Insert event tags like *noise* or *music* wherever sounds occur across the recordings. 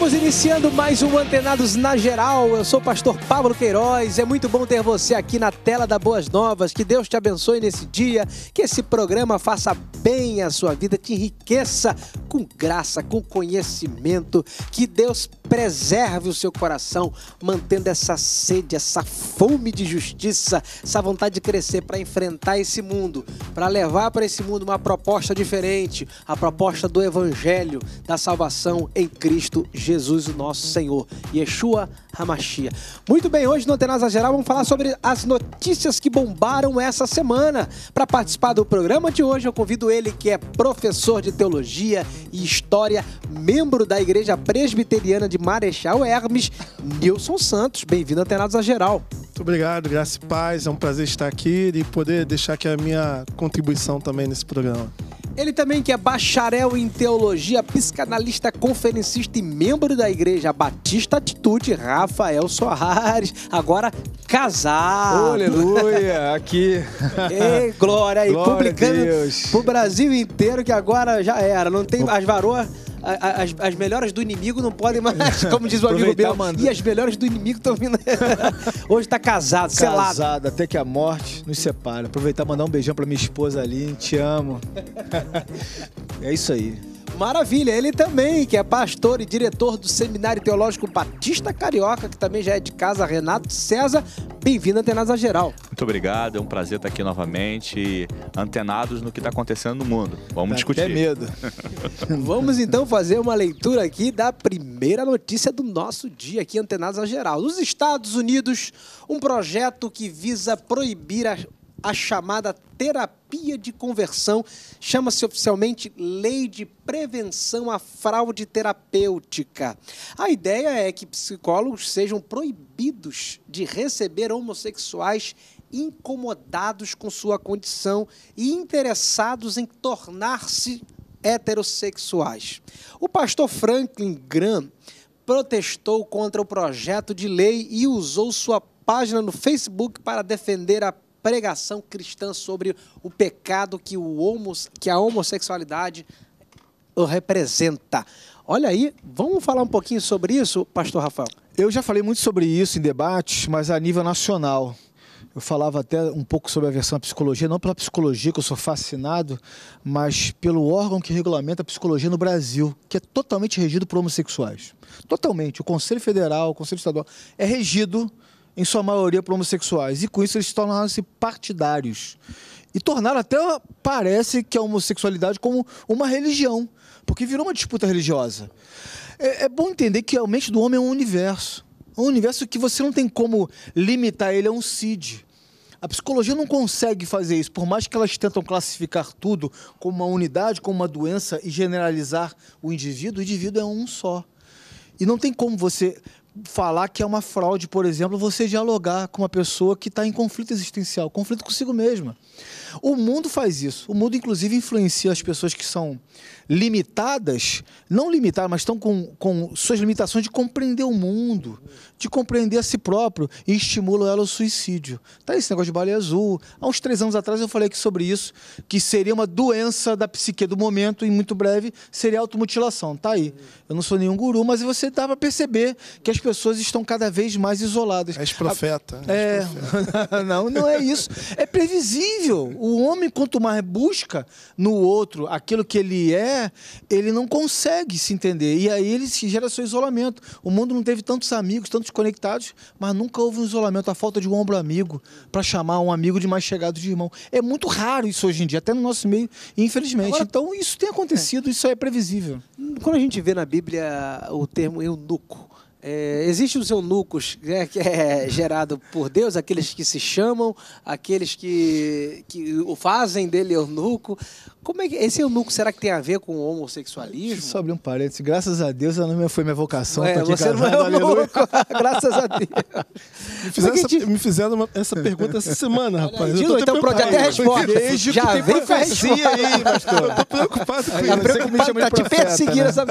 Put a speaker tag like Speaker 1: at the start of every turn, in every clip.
Speaker 1: Estamos iniciando mais um Antenados na Geral. Eu sou o pastor Pablo Queiroz. É muito bom ter você aqui na tela da Boas Novas. Que Deus te abençoe nesse dia. Que esse programa faça bem a sua vida, te enriqueça com graça, com conhecimento. Que Deus preserve o seu coração, mantendo essa sede, essa fome de justiça, essa vontade de crescer para enfrentar esse mundo, para levar para esse mundo uma proposta diferente a proposta do Evangelho, da salvação em Cristo Jesus. Jesus, o nosso Senhor, Yeshua Hamashia. Muito bem, hoje no Antenas Geral vamos falar sobre as notícias que bombaram essa semana. Para participar do programa de hoje, eu convido ele que é professor de teologia e história, membro da Igreja Presbiteriana de Marechal
Speaker 2: Hermes, Nilson Santos. Bem-vindo ao Antenas Geral. Muito obrigado, graça e paz. É um prazer estar aqui e poder deixar aqui a minha contribuição também nesse programa.
Speaker 1: Ele também que é bacharel em teologia, psicanalista, conferencista e membro da igreja Batista Atitude, Rafael Soares, agora casado. Aleluia, *laughs* aqui. Ei, glória, e publicando pro Brasil inteiro que agora já era, não tem as varoas as, as melhores do inimigo não podem mais, *laughs* como diz o amigo meu, e as melhores do inimigo estão vindo. *laughs* Hoje tá casado, selado. Casado, até que a
Speaker 3: morte nos separe. Aproveitar mandar um beijão pra minha esposa ali. Te amo.
Speaker 1: *laughs* é isso aí. Maravilha, ele também, que é pastor e diretor do Seminário Teológico Batista Carioca, que também já é de casa, Renato César. Bem-vindo, Antenados a Geral.
Speaker 4: Muito obrigado, é um prazer estar aqui novamente, antenados no que está acontecendo no mundo. Vamos discutir. Até medo.
Speaker 1: *laughs* Vamos então fazer uma leitura aqui da primeira notícia do nosso dia aqui, Antenados a Geral. Nos Estados Unidos, um projeto que visa proibir a a chamada terapia de conversão. Chama-se oficialmente Lei de Prevenção à Fraude Terapêutica. A ideia é que psicólogos sejam proibidos de receber homossexuais incomodados com sua condição e interessados em tornar-se heterossexuais. O pastor Franklin Graham protestou contra o projeto de lei e usou sua página no Facebook para defender a pregação cristã sobre o pecado que, o homo, que a homossexualidade representa. Olha aí, vamos falar um pouquinho sobre isso, pastor
Speaker 3: Rafael? Eu já falei muito sobre isso em debates, mas a nível nacional. Eu falava até um pouco sobre a versão psicologia, não pela psicologia, que eu sou fascinado, mas pelo órgão que regulamenta a psicologia no Brasil, que é totalmente regido por homossexuais. Totalmente. O Conselho Federal, o Conselho Estadual, é regido em sua maioria por homossexuais. E com isso eles tornaram-se partidários. E tornaram até, parece que a homossexualidade como uma religião, porque virou uma disputa religiosa. É, é bom entender que a mente do homem é um universo. Um universo que você não tem como limitar ele a é um CID. A psicologia não consegue fazer isso, por mais que elas tentam classificar tudo como uma unidade, como uma doença e generalizar o indivíduo, o indivíduo é um só. E não tem como você falar que é uma fraude, por exemplo, você dialogar com uma pessoa que está em conflito existencial, conflito consigo mesma. O mundo faz isso. O mundo, inclusive, influencia as pessoas que são limitadas, não limitadas, mas estão com, com suas limitações de compreender o mundo, de compreender a si próprio e estimulam ela ao suicídio. Tá esse negócio de baleia azul. Há uns três anos atrás eu falei aqui sobre isso, que seria uma doença da psique do momento e muito breve seria automutilação. Tá aí. Eu não sou nenhum guru, mas você dá para perceber que as pessoas estão cada vez mais isoladas. És profeta. Ah, é, profeta. *laughs* não, não é isso. É previsível. O homem, quanto mais busca no outro aquilo que ele é, é, ele não consegue se entender. E aí ele gera seu isolamento. O mundo não teve tantos amigos, tantos conectados, mas nunca houve um isolamento, a falta de um ombro amigo para chamar um amigo de mais chegado de irmão. É muito raro isso hoje em dia, até no nosso meio, infelizmente. Agora, então isso tem
Speaker 1: acontecido, é. isso é previsível. Quando a gente vê na Bíblia o termo eunuco, é, Existem os eunucos né, que é gerado por Deus, aqueles que se chamam, aqueles que, que o fazem dele eunuco. Como é que esse eunuco será que tem a ver com o homossexualismo? Deixa
Speaker 3: eu abrir um parênteses. Graças a Deus, ela não é foi minha vocação. É, tá você casado, não é eunuco. *laughs*
Speaker 2: *laughs* Graças a Deus. me fizeram, essa, me fizeram uma, essa pergunta essa semana, rapaz. Eu então pronto, até a resposta. Beijo Já que vem com a aí, pastor. Eu tô preocupado com tá isso. Tá preocupado, tá te perseguindo né? essa...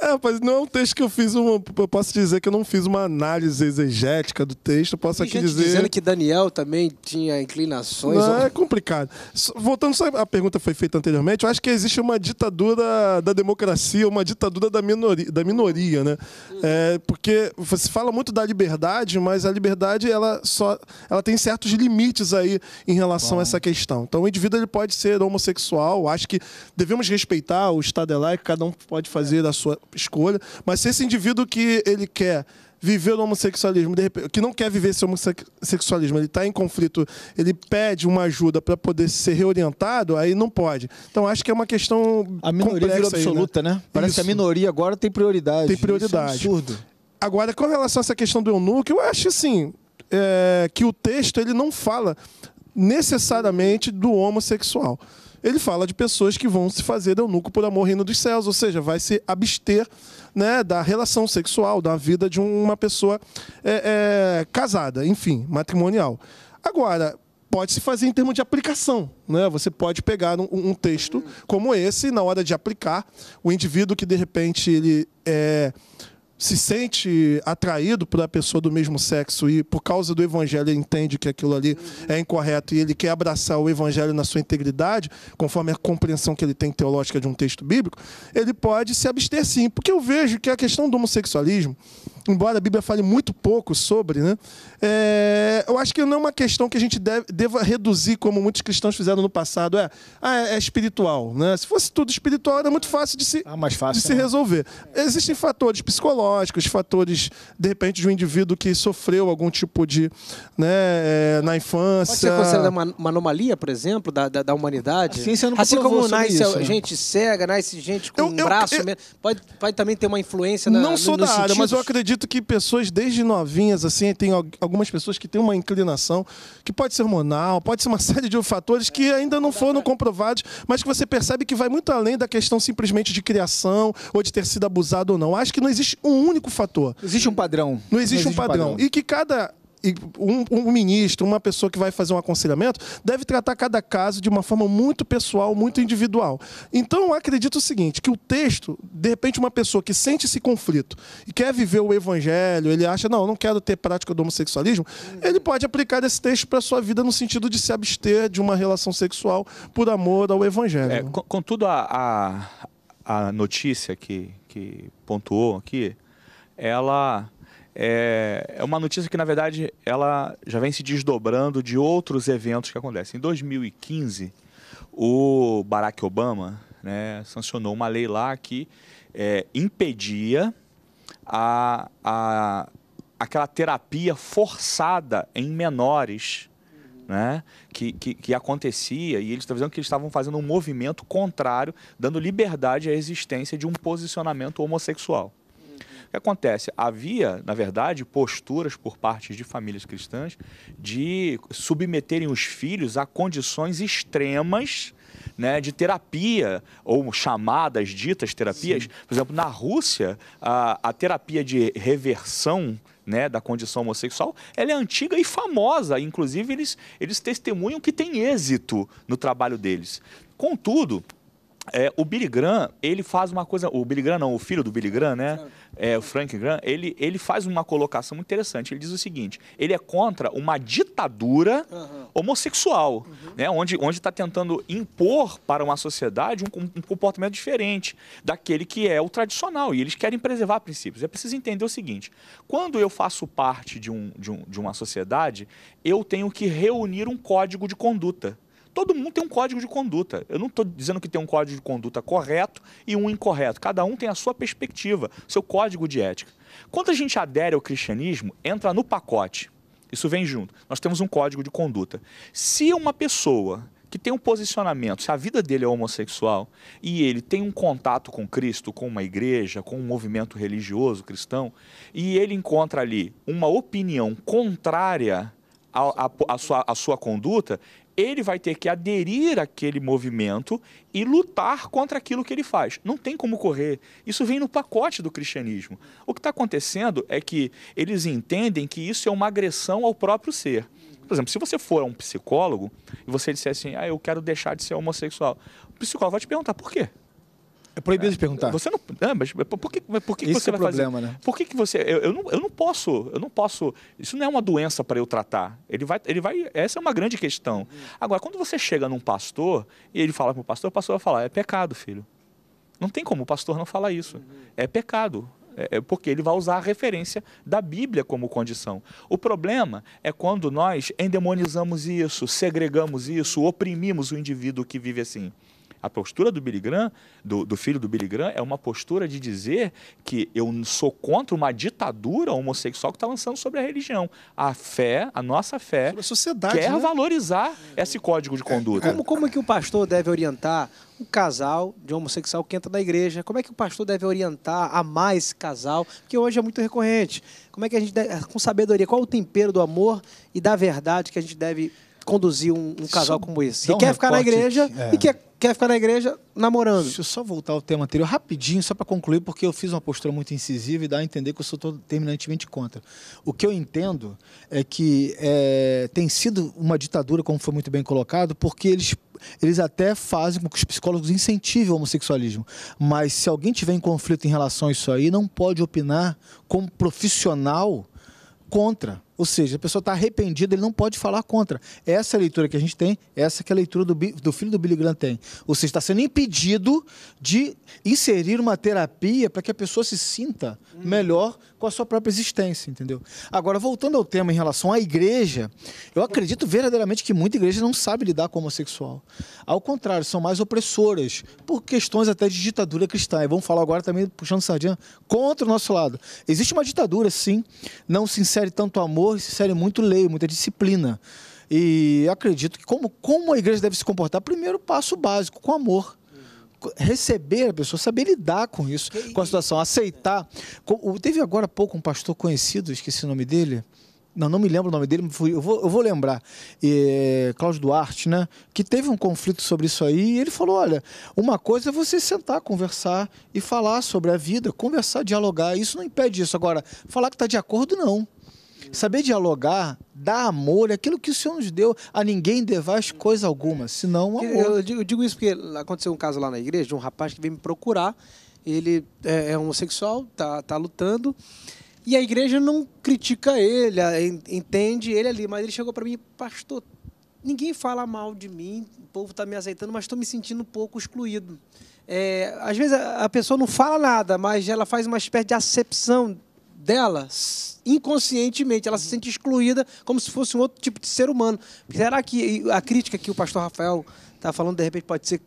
Speaker 2: É, rapaz, não é um texto que eu fiz uma. Eu posso dizer que eu não fiz uma análise exegética do texto. Eu posso aqui dizer. dizendo que
Speaker 1: Daniel também tinha inclinações. Não, ou...
Speaker 2: é complicado. Voltando só à pergunta que foi feita anteriormente, eu acho que existe uma ditadura da democracia, uma ditadura da minoria, da minoria né? Hum. É, porque você fala muito da liberdade, mas a liberdade ela só ela tem certos limites aí em relação Bom. a essa questão. Então o indivíduo ele pode ser homossexual, acho que devemos respeitar o estado de lá que cada um pode fazer é. a sua escolha, mas se esse indivíduo que ele quer viver o homossexualismo, repente, que não quer viver esse homossexualismo, ele está em conflito, ele pede uma ajuda para poder ser reorientado, aí não pode. Então acho que é uma questão a minoria complexa virou absoluta, aí, né? né? Parece Isso. que a minoria agora tem prioridade. Tem prioridade. Isso é um absurdo. Agora, com relação a essa questão do eunuco, eu acho assim é, que o texto ele não fala necessariamente do homossexual ele fala de pessoas que vão se fazer eunuco por amor reino dos céus, ou seja, vai se abster né, da relação sexual, da vida de uma pessoa é, é, casada, enfim, matrimonial. Agora, pode se fazer em termos de aplicação. Né? Você pode pegar um, um texto como esse, e na hora de aplicar, o indivíduo que de repente ele é, se sente atraído por a pessoa do mesmo sexo e por causa do evangelho ele entende que aquilo ali é incorreto e ele quer abraçar o evangelho na sua integridade, conforme a compreensão que ele tem teológica de um texto bíblico, ele pode se abster sim, porque eu vejo que a questão do homossexualismo embora a Bíblia fale muito pouco sobre, né? É, eu acho que não é uma questão que a gente deve, deva reduzir, como muitos cristãos fizeram no passado. É, ah, é, é espiritual, né? Se fosse tudo espiritual, era muito fácil de se, ah, fácil, de se né? resolver. Existem fatores psicológicos, fatores, de repente, de um indivíduo que sofreu algum tipo de. Né, é, na infância. Pode ser uma,
Speaker 1: uma anomalia, por exemplo, da, da, da humanidade? Sim, você não assim como nasce isso, né? gente né? cega, nasce gente com eu, um eu, braço. Eu, pode, pode também ter uma influência na, Não sou no, da área, sentidos. mas eu acredito
Speaker 2: acredito que pessoas desde novinhas, assim, tem algumas pessoas que têm uma inclinação, que pode ser hormonal, pode ser uma *laughs* série de fatores que ainda não foram comprovados, mas que você percebe que vai muito além da questão simplesmente de criação ou de ter sido abusado ou não. Acho que não existe um único fator. Existe um padrão. Não existe, não existe um, padrão. um padrão. E que cada um, um, ministro, uma pessoa que vai fazer um aconselhamento, deve tratar cada caso de uma forma muito pessoal, muito individual. Então, acredito o seguinte: que o texto, de repente, uma pessoa que sente esse conflito e quer viver o evangelho, ele acha, não, eu não quero ter prática do homossexualismo, ele pode aplicar esse texto para a sua vida no sentido de se abster de uma relação sexual por amor ao evangelho.
Speaker 4: É, contudo, a, a, a notícia que, que pontuou aqui, ela é, é, uma notícia que, na verdade, ela já vem se desdobrando de outros eventos que acontecem. Em 2015, o Barack Obama né, sancionou uma lei lá que é, impedia a, a, aquela terapia forçada em menores né, que, que, que, acontecia, e eles estão dizendo que eles estavam fazendo um movimento contrário, dando liberdade à existência de um posicionamento homossexual. O que acontece? Havia, na verdade, posturas por parte de famílias cristãs de submeterem os filhos a condições extremas. Né, de terapia, ou chamadas, ditas terapias. Sim. Por exemplo, na Rússia, a, a terapia de reversão né, da condição homossexual, ela é antiga e famosa. Inclusive, eles, eles testemunham que tem êxito no trabalho deles. Contudo, é, o Billy Graham, ele faz uma coisa. O Billy Graham, não, o filho do Billy Graham, né? É, o Frank Graham, ele, ele faz uma colocação muito interessante. Ele diz o seguinte: ele é contra uma ditadura uhum. homossexual, uhum. Né? onde está tentando impor para uma sociedade um, um, comportamento diferente daquele que é o tradicional. E eles querem preservar princípios. É preciso entender o seguinte: quando eu faço parte de, um, de, um, de uma sociedade, eu tenho que reunir um código de conduta. Todo mundo tem um código de conduta. Eu não estou dizendo que tem um código de conduta correto e um incorreto. Cada um tem a sua perspectiva, seu código de ética. Quando a gente adere ao cristianismo, entra no pacote. Isso vem junto. Nós temos um código de conduta. Se uma pessoa que tem um posicionamento, se a vida dele é homossexual e ele tem um contato com Cristo, com uma igreja, com um movimento religioso cristão, e ele encontra ali uma opinião contrária à sua, a sua conduta, ele vai ter que aderir àquele movimento e lutar contra aquilo que ele faz. Não tem como correr. Isso vem no pacote do cristianismo. O que está acontecendo é que eles entendem que isso é uma agressão ao próprio ser. Por exemplo, se você for um psicólogo e você disser assim, ah, eu quero deixar de ser homossexual, o psicólogo vai te perguntar por quê? É proibido de perguntar. Você não. Ah, mas por que, por que, que você é vai problema, fazer? Né? Por que, que você. Eu, eu, não, eu não posso. Eu não posso. Isso não é uma doença para eu tratar. Ele vai, ele vai. Essa é uma grande questão. Agora, quando você chega num pastor e ele fala para o pastor, o pastor vai falar: é pecado, filho. Não tem como o pastor não falar isso. É pecado. É, é porque ele vai usar a referência da Bíblia como condição. O problema é quando nós endemonizamos isso, segregamos isso, oprimimos o indivíduo que vive assim. A postura do Billy Graham, do, do, filho do Billy Graham, é uma postura de dizer que eu sou contra uma ditadura homossexual que está lançando sobre a religião. A fé, a nossa fé, a sociedade, quer né? valorizar esse código de
Speaker 1: conduta. Como, como é que o pastor deve orientar um casal de homossexual que entra na igreja? Como é que o pastor deve orientar a mais casal? Que hoje é muito recorrente. Como é que a gente deve, com sabedoria, qual o tempero do amor e da verdade que a gente deve conduzir um,
Speaker 2: um casal só como esse. Que quer ficar na igreja é. e
Speaker 1: quer, quer ficar na igreja namorando. Deixa eu só
Speaker 3: voltar ao tema anterior rapidinho, só para concluir, porque eu fiz uma postura muito incisiva e dá a entender que eu sou terminantemente contra. O que eu entendo é que é, tem sido uma ditadura, como foi muito bem colocado, porque eles eles até fazem com que os psicólogos incentivem o homossexualismo. Mas se alguém tiver em conflito em relação a isso aí, não pode opinar como profissional contra. Ou seja, a pessoa está arrependida, ele não pode falar contra. Essa é a leitura que a gente tem, essa que é a leitura do, do filho do Billy Graham tem. Ou seja, está sendo impedido de inserir uma terapia para que a pessoa se sinta uhum. melhor com a sua própria existência, entendeu? Agora, voltando ao tema em relação à igreja, eu acredito verdadeiramente que muita igreja não sabe lidar com o homossexual. Ao contrário, são mais opressoras, por questões até de ditadura cristã. E vamos falar agora também, puxando sardinha, contra o nosso lado. Existe uma ditadura, sim, não se insere tanto amor valor sério, é muito lei, muita disciplina. E acredito que como, como a igreja deve se comportar, primeiro passo básico, com amor receber a pessoa, saber lidar com isso, com a situação, aceitar. Teve agora há pouco um pastor conhecido, esqueci o nome dele. Não, não me lembro o nome dele, eu vou, eu vou lembrar. É, Cláudio Duarte, né? Que teve um conflito sobre isso aí e ele falou: olha, uma coisa é você sentar, conversar e falar sobre a vida, conversar, dialogar. Isso não impede isso. Agora, falar que está de acordo, não. Saber dialogar, dar amor, é aquilo que o Senhor nos deu, a ninguém devais coisa alguma, senão o amor. Eu,
Speaker 1: eu, digo, eu digo, isso porque aconteceu um caso lá na igreja de um rapaz que veio me procurar. Ele é, é homossexual, tá, tá lutando. E a igreja não critica ele, entende ele ali, mas ele chegou para mim, pastor, ninguém fala mal de mim, o povo está me aceitando, mas estou me sentindo um pouco excluído. É, às vezes a pessoa não fala nada, mas ela faz uma espécie de acepção dela inconscientemente, ela se uhum. sente excluída como se fosse um outro tipo de ser humano. Será que a crítica que o pastor Rafael está falando, de repente, pode ser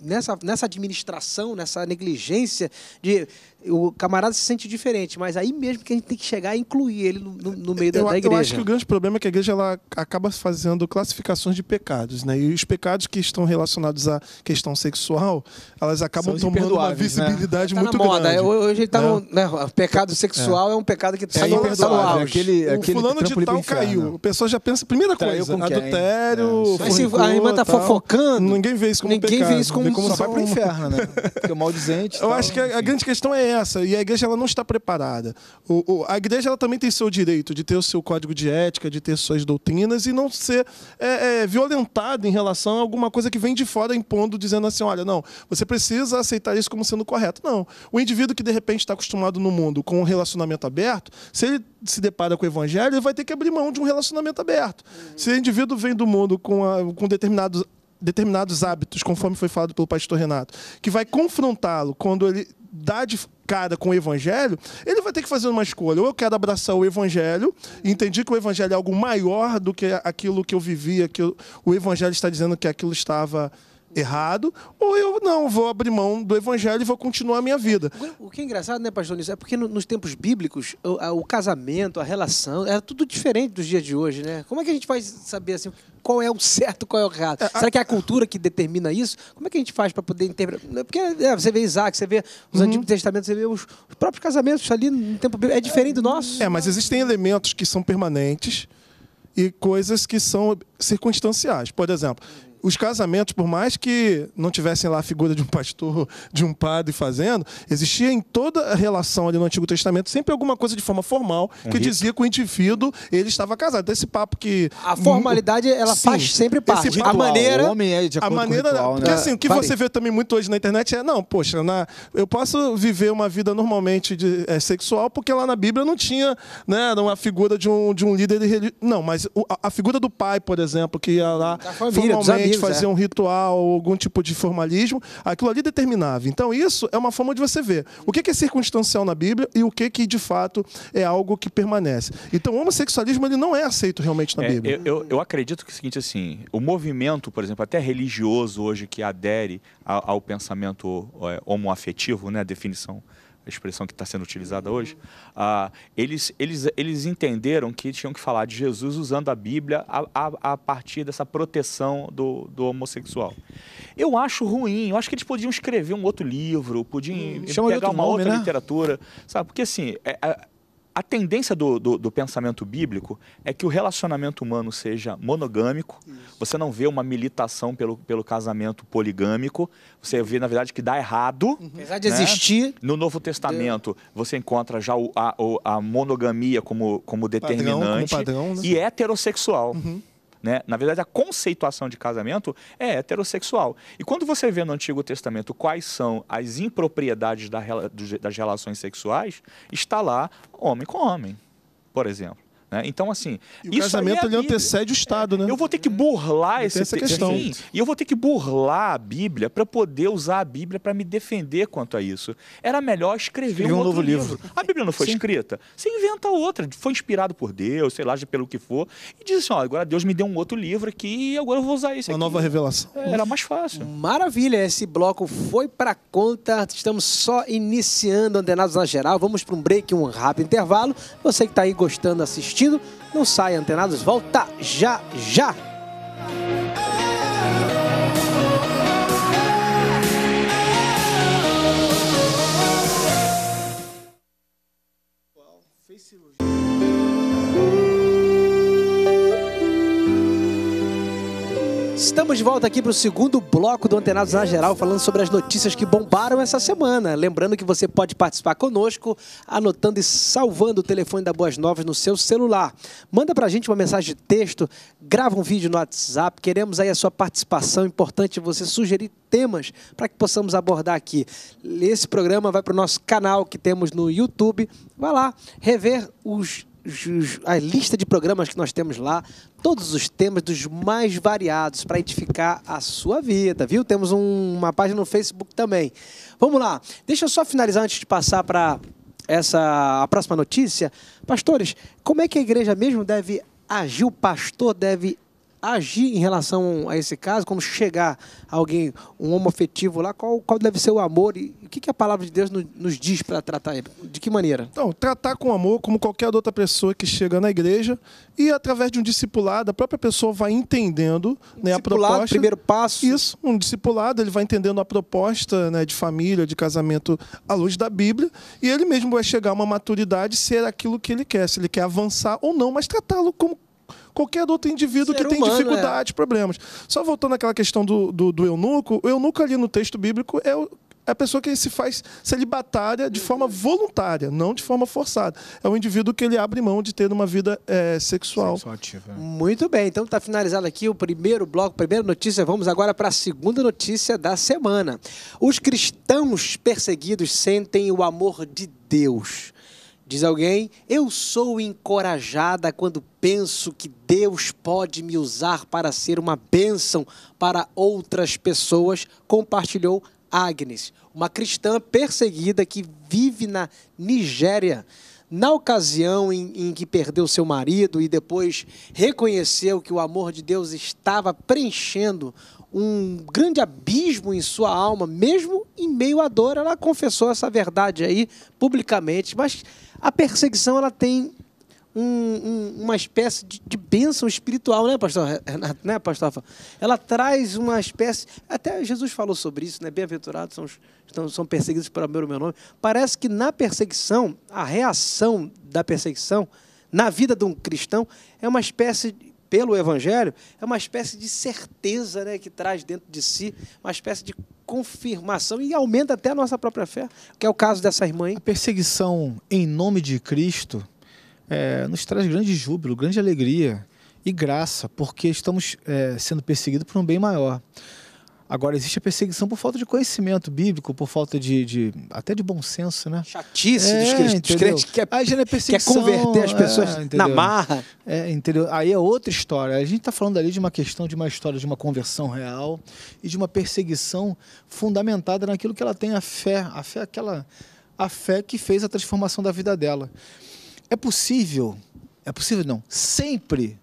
Speaker 1: nessa, nessa administração, nessa negligência de o camarada se sente diferente, mas aí mesmo que a gente tem que chegar e incluir ele no, no meio da, eu, da, igreja. Eu acho que o
Speaker 2: grande problema é que a igreja ela acaba fazendo classificações de pecados, né? E os pecados que estão relacionados à questão sexual, elas acabam tomando uma né? visibilidade né? tá muito grande. moda. grande. Hoje tá é. né?
Speaker 1: pecado é. sexual é. é. um pecado que está é no, tá no auge. É aquele, o fulano de tal caiu. O
Speaker 2: pessoal já pensa, primeira coisa, adultério, é. Mas se a irmã tá tal, fofocando, ninguém vê isso como ninguém pecado. Ninguém vê isso como, como só vai pro inferno, né?
Speaker 3: Porque o é maldizente... Eu acho
Speaker 2: que a grande questão é essa e a igreja ela não está preparada. O, o, a igreja ela também tem seu direito de ter o seu código de ética, de ter suas doutrinas e não ser é, é, violentada em relação a alguma coisa que vem de fora impondo, dizendo assim: olha, não, você precisa aceitar isso como sendo correto. Não. O indivíduo que de repente está acostumado no mundo com um relacionamento aberto, se ele se depara com o evangelho, ele vai ter que abrir mão de um relacionamento aberto. Se o indivíduo vem do mundo com, a, com determinados determinados hábitos, conforme foi falado pelo pastor Renato, que vai confrontá-lo quando ele dá de cara com o evangelho, ele vai ter que fazer uma escolha. Ou eu quero abraçar o evangelho, entendi que o evangelho é algo maior do que aquilo que eu vivia, que eu, o evangelho está dizendo que aquilo estava errado, ou eu não vou abrir mão do evangelho e vou continuar a minha vida. O que é, é engraçado, né, pastor Nisso,
Speaker 1: é porque nos tempos bíblicos, o, o, casamento, a relação, era tudo diferente dos dias de hoje, né? Como é que a gente faz saber assim, qual é o certo, qual é o errado? É, Será a... que é a cultura que determina isso? Como é que a gente faz para poder interpretar? Né, porque
Speaker 2: é, você vê Isaac, você vê os uhum. Antigos Testamentos, você vê os, os próprios casamentos ali no tempo bíblico, é diferente do nosso. É, mas existem elementos que são permanentes e coisas que são circunstanciais. Por exemplo, uhum os casamentos, por mais que não tivessem lá a figura de um pastor, de um padre fazendo, existia em toda a relação ali no Antigo Testamento sempre alguma coisa de forma formal que um dizia que o indivíduo ele estava casado. Então, esse papo que a formalidade hum, ela Sim, faz sempre parte. Ritual, a maneira, o homem é de a maneira, com o ritual, né? porque assim, o que Parei. você vê também muito hoje na internet é não, poxa, na, eu posso viver uma vida normalmente de, é, sexual porque lá na Bíblia não tinha, né, uma figura de um de um líder religioso. não, mas a, a figura do pai, por exemplo, que ia lá da família, formalmente gente fazia é. um ritual, algum tipo de formalismo, aquilo ali determinava. Então, isso é uma forma de você ver o que é circunstancial na Bíblia e o que, que de fato é algo que permanece. Então, o homossexualismo ele não é aceito realmente na é, Bíblia.
Speaker 4: Eu, eu, eu, acredito que é o seguinte, assim, o movimento, por exemplo, até religioso hoje que adere ao, ao pensamento é, homoafetivo, né, a definição a expressão que está sendo utilizada hoje, uh, eles, eles, eles entenderam que tinham que falar de Jesus usando a Bíblia a, a, a partir dessa proteção do, do, homossexual. Eu acho ruim, eu acho que eles podiam escrever um outro livro, podiam hum, pegar uma nome, outra né? literatura, sabe? Porque assim, é, é a tendência do, do, do, pensamento bíblico é que o relacionamento humano seja monogâmico, Isso. você não vê uma militação pelo, pelo casamento poligâmico, você vê, na verdade, que dá errado. Uhum. Apesar de né? existir. No Novo Testamento, Deus. você encontra já o, a, a, monogamia como, como determinante. Padrão, como padrão, né? E heterossexual. Uhum. Né? Na verdade, a conceituação de casamento é heterossexual. E quando você vê no Antigo Testamento quais são as impropriedades das relações sexuais, está lá homem com homem, por exemplo. Né? Então, assim. E o isso casamento é ele antecede o Estado, é. né? Eu vou ter que burlar esse essa questão. Sim, e eu vou ter que burlar a Bíblia para poder usar a Bíblia para me defender quanto a isso. Era melhor escrever um, um, novo livro. livro. A Bíblia não foi Sim. escrita? Você inventa outra, foi inspirado por Deus, sei lá, pelo que for, e diz assim: ó, agora Deus me deu um outro livro aqui e agora eu vou usar esse Uma aqui. nova revelação. É, era mais fácil. Maravilha, esse bloco foi para
Speaker 1: conta. Estamos só iniciando Antenados na Geral. Vamos para um break, um rápido intervalo. Você que está aí gostando, assistindo assistindo. Não saia antenados, volta já já! Estamos de volta aqui para o segundo bloco do Antenados na Geral, falando sobre as notícias que bombaram essa semana. Lembrando que você pode participar conosco, anotando e salvando o telefone da Boas Novas no seu celular. Manda para a gente uma mensagem de texto, grava um vídeo no WhatsApp, queremos aí a sua participação. É importante você sugerir temas para que possamos abordar aqui. Esse programa vai para o nosso canal que temos no YouTube. Vai lá rever os a lista de programas que nós temos lá, todos os temas dos mais variados para edificar a sua vida, viu? Temos um, uma página no Facebook também. Vamos lá. Deixa eu só finalizar antes de passar para essa a próxima notícia. Pastores, como é que a igreja mesmo deve agir? O pastor deve agir em relação a esse caso, como chegar alguém, um homoafetivo lá, qual, qual deve ser o amor e o que, que a palavra de Deus nos, nos diz para tratar ele? De que maneira?
Speaker 2: Então, tratar com amor como qualquer outra pessoa que chega na igreja e através de um discipulado, a própria pessoa vai entendendo né, a proposta. primeiro passo. Isso, um discipulado, ele vai entendendo a proposta né, de família, de casamento à luz da Bíblia e ele mesmo vai chegar a uma maturidade ser é aquilo que ele quer, se ele quer avançar ou não, mas tratá-lo como qualquer outro indivíduo Ser que humano, tem dificuldades, é. problemas. Só voltando àquela questão do, do, do eunuco, o eunuco ali no texto bíblico é o, é a pessoa que se faz celibatária de forma uhum. voluntária, não de forma forçada. É o indivíduo que ele abre mão de ter uma vida é, sexual. Né? Muito bem, então está finalizado aqui o
Speaker 1: primeiro bloco, primeira notícia. Vamos agora para a segunda notícia da semana. Os cristãos perseguidos sentem o amor de Deus. Diz alguém: Eu sou encorajada quando penso que Deus pode me usar para ser uma bênção para outras pessoas, compartilhou Agnes, uma cristã perseguida que vive na Nigéria. Na ocasião em, em que perdeu seu marido e depois reconheceu que o amor de Deus estava preenchendo um grande abismo em sua alma, mesmo em meio à dor. Ela confessou essa verdade aí publicamente, mas a perseguição ela tem um, um, uma espécie de, de bênção espiritual, né, pastor Renato? Né, pastor Ela traz uma espécie. Até Jesus falou sobre isso, né? Bem-aventurados são, estão, são perseguidos para o meu nome. Parece que na perseguição, a reação da perseguição na vida de um cristão é uma espécie pelo Evangelho, é uma espécie de certeza né, que traz dentro de si, uma espécie de confirmação e aumenta até a nossa própria fé, que é o caso dessa irmã. Hein? A perseguição
Speaker 3: em nome de Cristo é, nos traz grande júbilo, grande alegria e graça, porque estamos é, sendo perseguidos por um bem maior. Agora, existe a perseguição por falta de conhecimento bíblico, por falta de, de até de bom senso, né? Chatice é, dos, crentes, dos crentes que é, a é, é perseguição, quer converter as é, pessoas é, na marra. É, entendeu? Aí é outra história. A gente está falando ali de uma questão, de uma história de uma conversão real e de uma perseguição fundamentada naquilo que ela tem a fé, a fé é aquela a fé que fez a transformação da vida dela. É possível, é possível não, sempre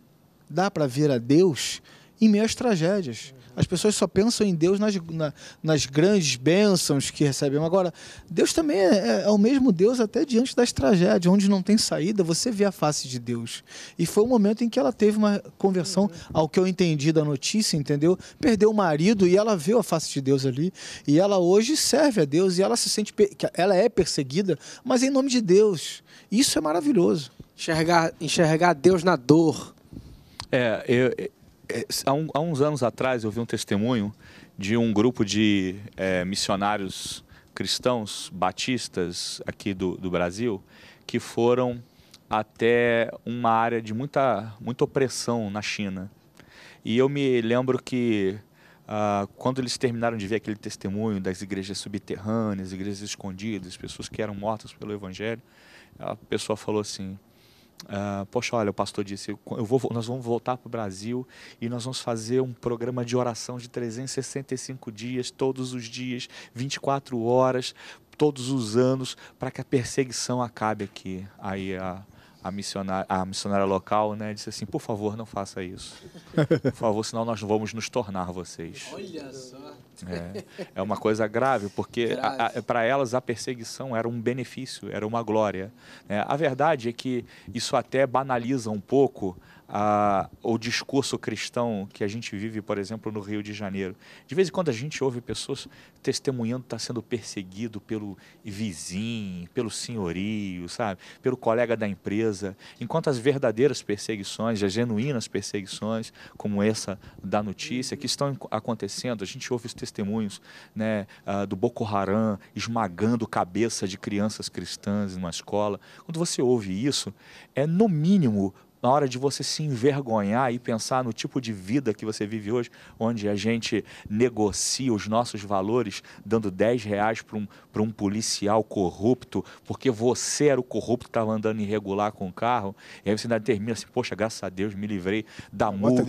Speaker 3: dá para ver a Deus em meio às tragédias. As pessoas só pensam em Deus nas, na, nas grandes bênçãos que recebem. Agora, Deus também é, é, é, o mesmo Deus até diante das tragédias, onde não tem saída, você vê a face de Deus. E foi o momento em que ela teve uma conversão, ao que eu entendi da notícia, entendeu? Perdeu o marido e ela viu a face de Deus ali. E ela hoje serve a Deus e ela se sente, ela é perseguida, mas em nome de Deus. Isso é maravilhoso.
Speaker 1: Enxergar, enxergar Deus na dor.
Speaker 4: É, eu, é, há, um, há, uns anos atrás eu vi um testemunho de um grupo de é, missionários cristãos batistas aqui do, do Brasil que foram até uma área de muita, muita opressão na China. E eu me lembro que Uh, quando eles terminaram de ver aquele testemunho das igrejas subterrâneas, igrejas escondidas, pessoas que eram mortas pelo Evangelho, a pessoa falou assim: Uh, poxa, olha, o pastor disse, eu vou, nós vamos voltar para o Brasil e nós vamos fazer um programa de oração de 365 dias, todos os dias, 24 horas, todos os anos, para que a perseguição acabe aqui. Aí a, a, missionária, a missionária local né, disse assim, por favor, não faça isso. Por favor, senão nós vamos nos tornar vocês.
Speaker 1: Olha só. É, é uma
Speaker 4: coisa grave, porque para elas a perseguição era um benefício, era uma glória. Né? a verdade é que isso até banaliza um pouco a, o discurso cristão que a gente vive, por exemplo, no Rio de Janeiro. De vez em quando a gente ouve pessoas testemunhando estar tá sendo perseguido pelo vizinho, pelo senhorio, sabe? Pelo colega da empresa. Enquanto as verdadeiras perseguições, as genuínas perseguições, como essa da notícia, que estão acontecendo, a gente ouve os testemunhos né, ah, do Boko Haram esmagando cabeça de crianças cristãs numa escola. Quando você ouve isso, é no mínimo na hora de você se envergonhar e pensar no tipo de vida que você vive hoje, onde a gente negocia os nossos valores dando 10 reais para um, um policial corrupto, porque você era o corrupto que estava andando irregular com o carro, e aí você ainda termina assim, poxa, graças a Deus me livrei da Eu multa.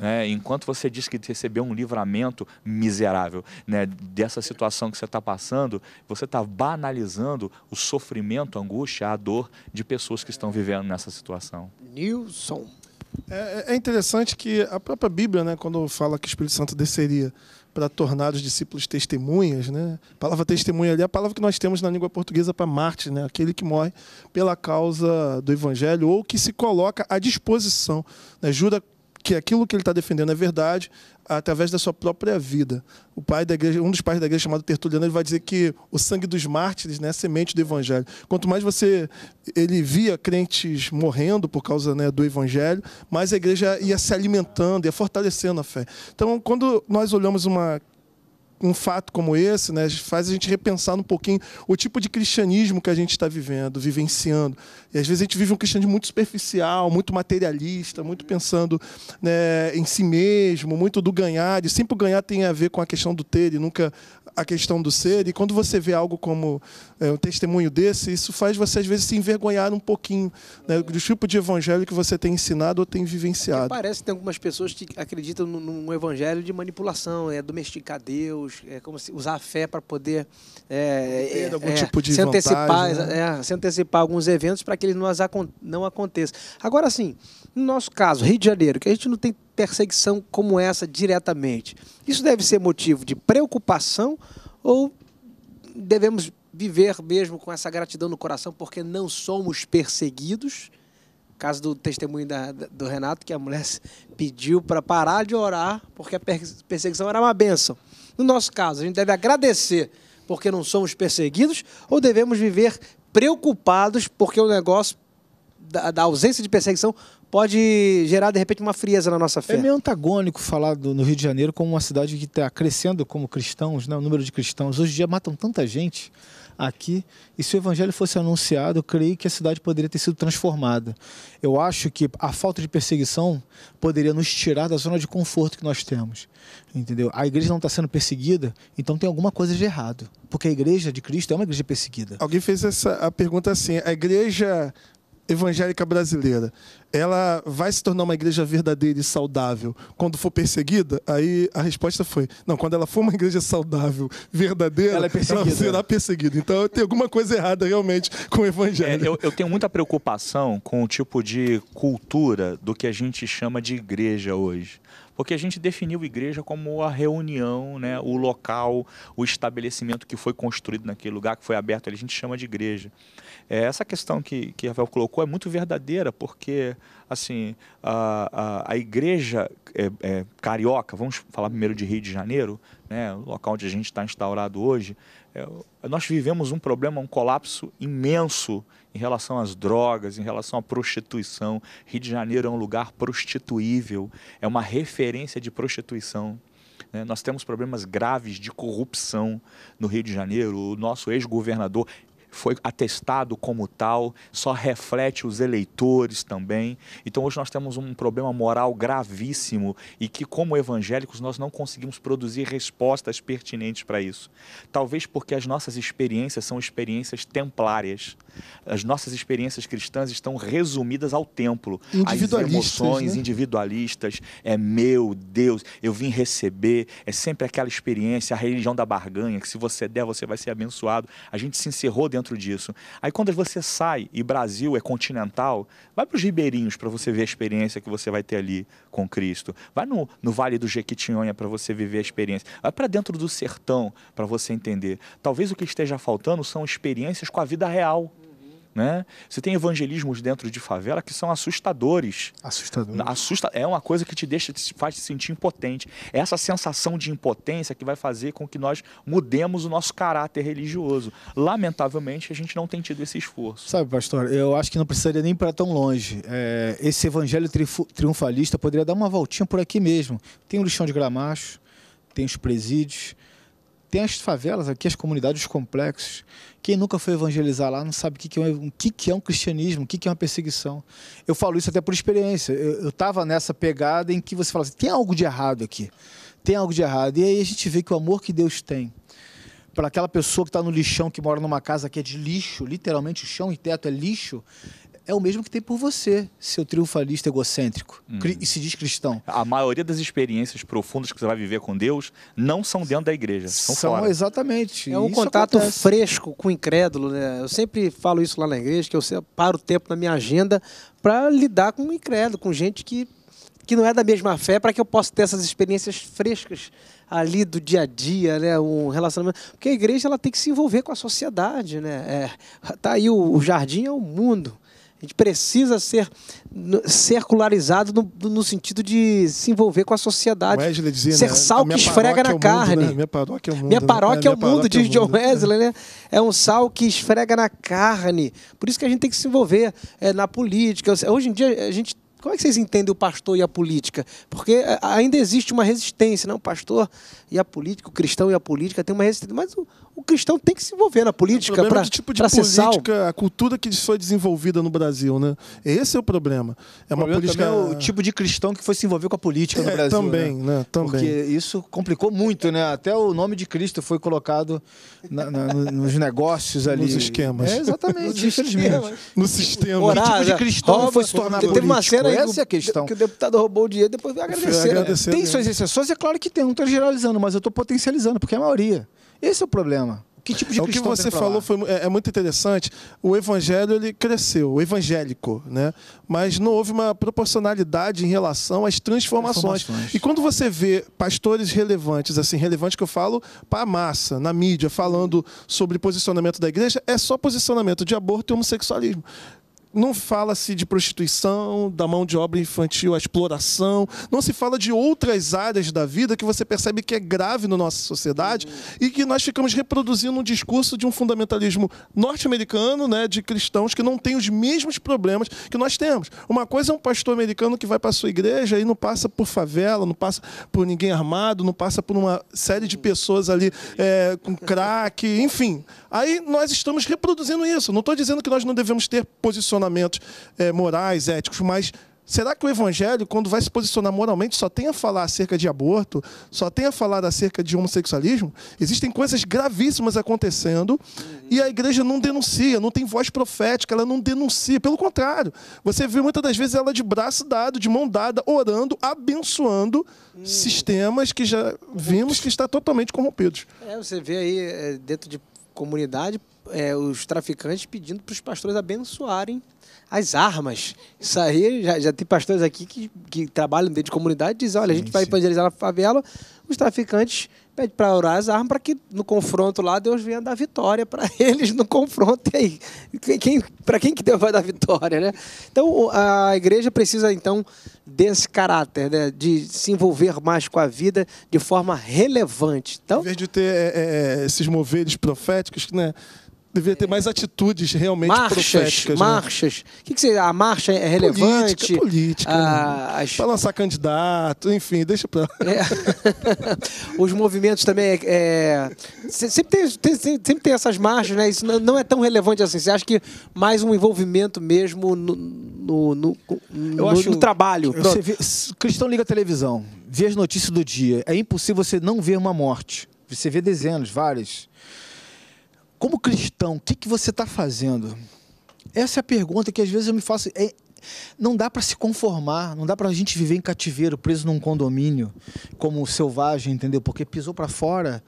Speaker 4: Né? Enquanto você diz que recebeu um livramento miserável né? dessa situação que você está passando, você está banalizando o sofrimento, a angústia, a dor de pessoas que estão vivendo nessa situação.
Speaker 2: New Wilson. É, é, é interessante que a própria Bíblia, né, quando fala que o Espírito Santo desceria para tornar os discípulos testemunhas, né? A palavra testemunha ali é a palavra que nós temos na língua portuguesa para mártir, né? Aquele que morre pela causa do evangelho ou que se coloca à disposição, né? Jura que aquilo que ele está defendendo é verdade através da sua própria vida. O pai da igreja, um dos pais da igreja chamado Tertuliano, ele vai dizer que o sangue dos mártires né, é semente do evangelho. Quanto mais você ele via crentes morrendo por causa né, do evangelho, mais a igreja ia se alimentando, ia fortalecendo a fé. Então, quando nós olhamos uma um fato como esse né, faz a gente repensar um pouquinho o tipo de cristianismo que a gente está vivendo, vivenciando. E às vezes a gente vive um cristianismo muito superficial, muito materialista, muito pensando né, em si mesmo, muito do ganhar. E sempre o ganhar tem a ver com a questão do ter e nunca a questão do ser, e quando você vê algo como é, um testemunho desse, isso faz você, às vezes, se envergonhar um pouquinho né, do tipo de evangelho que você tem ensinado ou tem vivenciado. É
Speaker 1: parece que tem algumas pessoas que acreditam num evangelho de manipulação, é domesticar Deus, é como usar a fé para poder é, é algum é, tipo de se, antecipar, né? é, se antecipar alguns eventos para que eles não, as, não aconteçam. Agora, sim no nosso caso, Rio de Janeiro, que a gente não tem perseguição como essa diretamente, isso deve ser motivo de preocupação ou devemos viver mesmo com essa gratidão no coração porque não somos perseguidos? Caso do testemunho da, do Renato, que a mulher pediu para parar de orar porque a perseguição era uma bênção. No nosso caso, a gente deve agradecer porque não somos perseguidos ou devemos viver preocupados porque o negócio da, da ausência de perseguição pode gerar, de repente, uma frieza na nossa fé. É meio
Speaker 3: antagônico falar do, no Rio de Janeiro como uma cidade que está crescendo como cristãos, né? o número de cristãos. Hoje em dia matam tanta gente aqui, e se o evangelho fosse anunciado, eu creio que a cidade poderia ter sido transformada. Eu acho que a falta de perseguição poderia nos tirar da zona de conforto que nós temos. Entendeu? A igreja não está sendo perseguida, então tem alguma coisa de errado. Porque a
Speaker 2: igreja de Cristo é uma igreja perseguida. Alguém fez essa a pergunta assim: a igreja evangélica brasileira, ela vai se tornar uma igreja verdadeira e saudável quando for perseguida? Aí a resposta foi: não, quando ela for uma igreja saudável, verdadeira, ela, é perseguida. ela será
Speaker 4: perseguida. Então tem alguma coisa errada realmente com o evangelho. É, eu, eu tenho muita preocupação com o tipo de cultura do que a gente chama de igreja hoje porque a gente definiu igreja como a reunião, né, o local, o estabelecimento que foi construído naquele lugar, que foi aberto a gente chama de igreja. É, essa questão que, que Rafael colocou é muito verdadeira, porque assim a, a, a igreja é, é, carioca, vamos falar primeiro de Rio de Janeiro, né, o local onde a gente está instaurado hoje, é, nós vivemos um problema, um colapso imenso em relação às drogas, em relação à prostituição. Rio de Janeiro é um lugar prostituível, é uma referência de prostituição. Né? Nós temos problemas graves de corrupção no Rio de Janeiro. O nosso ex-governador foi atestado como tal, só reflete os eleitores também. Então hoje nós temos um problema moral gravíssimo e que, como evangélicos, nós não conseguimos produzir respostas pertinentes para isso. Talvez porque as nossas experiências são experiências templárias. As nossas experiências cristãs estão resumidas ao templo, às emoções né? individualistas. É meu Deus, eu vim receber. É sempre aquela experiência, a religião da barganha, que se você der, você vai ser abençoado. A gente se encerrou dentro dentro disso. Aí quando você sai e Brasil é continental, vai para os ribeirinhos para você ver a experiência que você vai ter ali com Cristo. Vai no, no Vale do Jequitinhonha para você viver a experiência. Vai para dentro do sertão para você entender. Talvez o que esteja faltando são experiências com a vida real né? Você tem evangelismos dentro de favela que são assustadores. Assustadores. Assusta, é uma coisa que te deixa, te faz te sentir impotente. É essa sensação de impotência que vai fazer com que nós mudemos o nosso caráter religioso. Lamentavelmente, a gente não tem tido esse esforço.
Speaker 3: Sabe, pastor, eu acho que não precisaria nem para tão longe. É, esse evangelho triunfalista poderia dar uma voltinha por aqui mesmo. Tem o lixão de gramacho, tem os presídios tem as favelas aqui, as comunidades, os complexos. Quem nunca foi evangelizar lá não sabe o que, que, é, um, que, que é um cristianismo, o que, que é uma perseguição. Eu falo isso até por experiência. Eu estava nessa pegada em que você fala assim: tem algo de errado aqui. Tem algo de errado. E aí a gente vê que o amor que Deus tem para aquela pessoa que está no lixão, que mora numa casa que é de lixo, literalmente o chão e teto é lixo, é o mesmo que tem por você, seu triunfalista egocêntrico hum. e se diz cristão.
Speaker 4: A maioria das experiências profundas que você vai viver com Deus não são dentro da igreja, são, são fora.
Speaker 1: Exatamente.
Speaker 3: É um isso contato
Speaker 4: acontece.
Speaker 1: fresco com o incrédulo, né? Eu sempre falo isso lá na igreja, que eu paro o tempo na minha agenda para lidar com o incrédulo, com gente que que não é da mesma fé, para que eu possa ter essas experiências frescas ali do dia a dia, né? Um relacionamento. Porque a igreja ela tem que se envolver com a sociedade, né? É, tá aí o, o jardim é o mundo gente precisa ser circularizado no, no sentido de se envolver com a sociedade.
Speaker 2: Wesley dizia, ser né? sal que esfrega na é mundo, carne. Né? Minha paróquia é o mundo. Minha né? paróquia é, o mundo, diz é John Wesley,
Speaker 1: né? É um sal que esfrega na carne. Por isso que a gente tem que se envolver é, na política. Hoje em dia a gente como é que vocês entendem o pastor e a política? Porque é, ainda existe uma resistência, não? O pastor e a política, o cristão e a política tem uma resistência. Mas o, o cristão tem que
Speaker 2: se envolver na política para é tipo de política, salvo. a cultura que foi desenvolvida no Brasil, né? Esse é o problema. É uma política é o tipo de cristão que foi se envolver com a política é, no Brasil. Também, né? né? Também. Porque
Speaker 3: isso complicou muito, né? Até o nome de Cristo foi colocado na, na, nos negócios ali. Nos esquemas. É, exatamente,
Speaker 2: no sistema. O tipo de cristão
Speaker 3: rouba, foi se tornar político. Teve uma cena essa é a
Speaker 1: questão. que o deputado roubou o dinheiro depois vai agradecer. agradecer né? Tem suas
Speaker 2: exceções, é claro que tem, não estou tá generalizando, mas eu estou potencializando, porque é a maioria. Esse é o problema. Que tipo de é, O que você falou foi, é, é, muito interessante. O evangelho ele cresceu, o evangélico, né? Mas não houve uma proporcionalidade em relação às transformações. transformações. E quando você vê pastores relevantes, assim, relevante que eu falo para a massa, na mídia, falando sobre posicionamento da igreja, é só posicionamento de aborto e homossexualismo não fala-se de prostituição, da mão de obra infantil, a exploração, não se fala de outras áreas da vida que você percebe que é grave na nossa sociedade uhum. e que nós ficamos reproduzindo um discurso de um fundamentalismo norte-americano, né, de cristãos que não têm os mesmos problemas que nós temos. Uma coisa é um pastor americano que vai para sua igreja e não passa por favela, não passa por ninguém armado, não passa por uma série de pessoas ali é, com crack, enfim. Aí nós estamos reproduzindo isso. Não estou dizendo que nós não devemos ter posicionamento posicionamentos é, eh, morais, éticos, mas Será que o evangelho, quando vai se posicionar moralmente, só tem a falar acerca de aborto, só tem a falar acerca de homossexualismo? Existem coisas gravíssimas acontecendo uhum. e a igreja não denuncia, não tem voz profética, ela não denuncia. Pelo contrário, você vê muitas das vezes ela de braço dado, de mão dada, orando, abençoando uhum. sistemas que já vimos que estão totalmente corrompidos.
Speaker 1: É, você vê aí eh, dentro de comunidade é, os traficantes pedindo para os pastores abençoarem as armas. Isso aí, já, já tem pastores aqui que, que trabalham dentro de comunidade dizem, olha, sim, a gente vai evangelizar na favela, os traficantes pedem para orar as armas para que no confronto lá Deus venha dar vitória para *laughs* eles no confronto. E aí, quem, para quem que Deus vai dar vitória, né? Então, a igreja precisa, então, desse caráter, né? De se envolver mais com a
Speaker 2: vida de forma relevante. Então, em vez de ter é, é, é esses moveres proféticos, né? Devia ter mais atitudes realmente marchas, proféticas. Né? Marchas. Né? Que que você, a marcha é relevante? Política. política ah, as... Para lançar candidato, enfim, deixa para. É. *laughs* Os
Speaker 1: movimentos também. É... é sempre, tem, tem, sempre tem essas marchas, né? Isso não é tão relevante assim. Você acha que mais um envolvimento mesmo no, no, no, no, acho... no trabalho? Você vê... Cristão liga a televisão, vê as notícias do
Speaker 3: dia. É impossível você não ver uma morte. Você vê dezenas, várias. Como cristão, o que, que você está fazendo? Essa é a pergunta que às vezes eu me faço. É, não dá para se conformar, não dá para a gente viver em cativeiro, preso num condomínio, como selvagem, entendeu? Porque pisou para fora,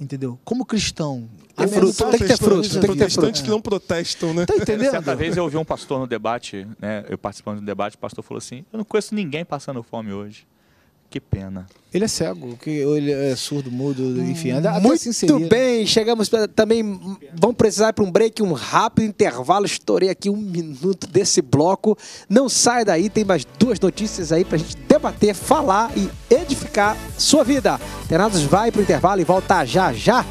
Speaker 3: entendeu? Como cristão, tem, fruto, tem que ter fruto. Tem protestantes que não protestam, né? Tá entendendo? Certa vez eu
Speaker 4: ouvi um pastor no debate, né? Eu participando do debate, o pastor falou assim: Eu não conheço ninguém passando fome hoje. Que pena. Ele
Speaker 3: é
Speaker 1: cego, que ele é surdo, mudo, enfim. Anda, Muito assim bem, chegamos pra, também. Vamos precisar para um break, um rápido intervalo. Estourei aqui um minuto desse bloco. Não sai daí, tem mais duas notícias aí para a gente debater, falar e edificar sua vida. Internados vai para o intervalo e volta já já.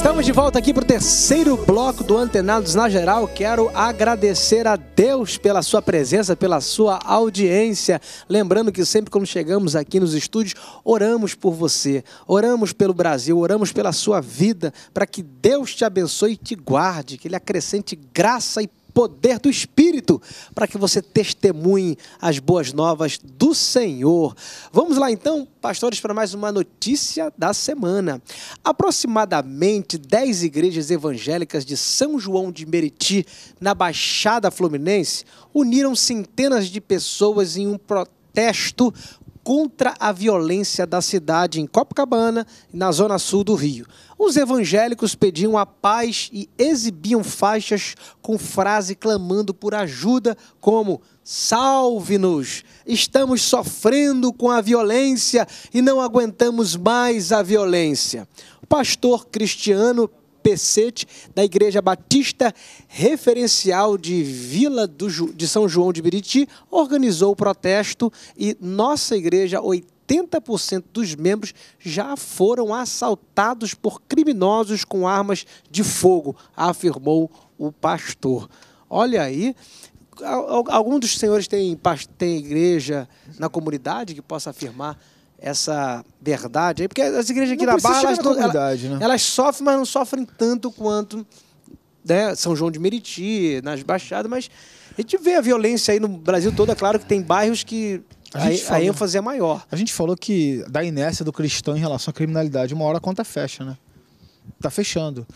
Speaker 1: Estamos de volta aqui para o terceiro bloco do Antenados na Geral. Quero agradecer a Deus pela sua presença, pela sua audiência. Lembrando que sempre quando chegamos aqui nos estúdios, oramos por você, oramos pelo Brasil, oramos pela sua vida, para que Deus te abençoe e te guarde, que Ele acrescente graça e poder do Espírito, para que você testemunhe as boas novas do Senhor. Vamos lá então, pastores, para mais uma notícia da semana. Aproximadamente 10 igrejas evangélicas de São João de Meriti, na Baixada Fluminense, uniram centenas de pessoas em um protesto contra a violência da cidade em Copacabana, na zona sul do Rio. Os evangélicos pediam a paz e exibiam faixas com frase clamando por ajuda, como Salve-nos! Estamos sofrendo com a violência e não aguentamos mais a violência. O pastor cristiano Pecete, da Igreja Batista Referencial de Vila do, de São João de Biriti, organizou o protesto e nossa igreja, 80% dos membros já foram assaltados por criminosos com armas de fogo, afirmou o pastor. Olha aí, algum dos senhores tem, tem igreja na comunidade que possa afirmar essa verdade aí, porque as igrejas aqui não da Barra, elas, elas, né? elas sofrem, mas não sofrem tanto quanto né, São João de Meriti, nas Baixadas, mas a gente vê a violência aí no Brasil todo, é claro que tem bairros que a, a, falou, a ênfase é maior. A gente falou que da
Speaker 3: inércia do cristão em relação à criminalidade, uma hora a conta fecha, né? Tá fechando.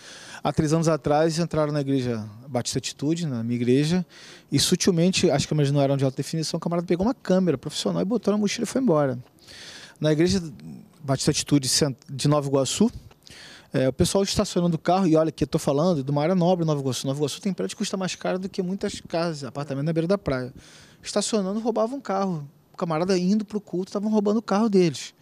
Speaker 3: Há três anos atrás entraram na igreja Batista Atitude, na minha igreja, e sutilmente, as câmeras não eram de alta definição, o camarada pegou uma câmera profissional e botou na mochila e foi embora na igreja Batista Atitude de Nova Iguaçu, é, o pessoal estacionando o carro, e olha que eu estou falando de uma área nobre Nova Iguaçu. Nova Iguaçu tem prédio que custa mais caro do que muitas casas, apartamento na beira da praia. Estacionando, roubavam um carro. O camarada indo para o culto, estavam roubando o carro deles.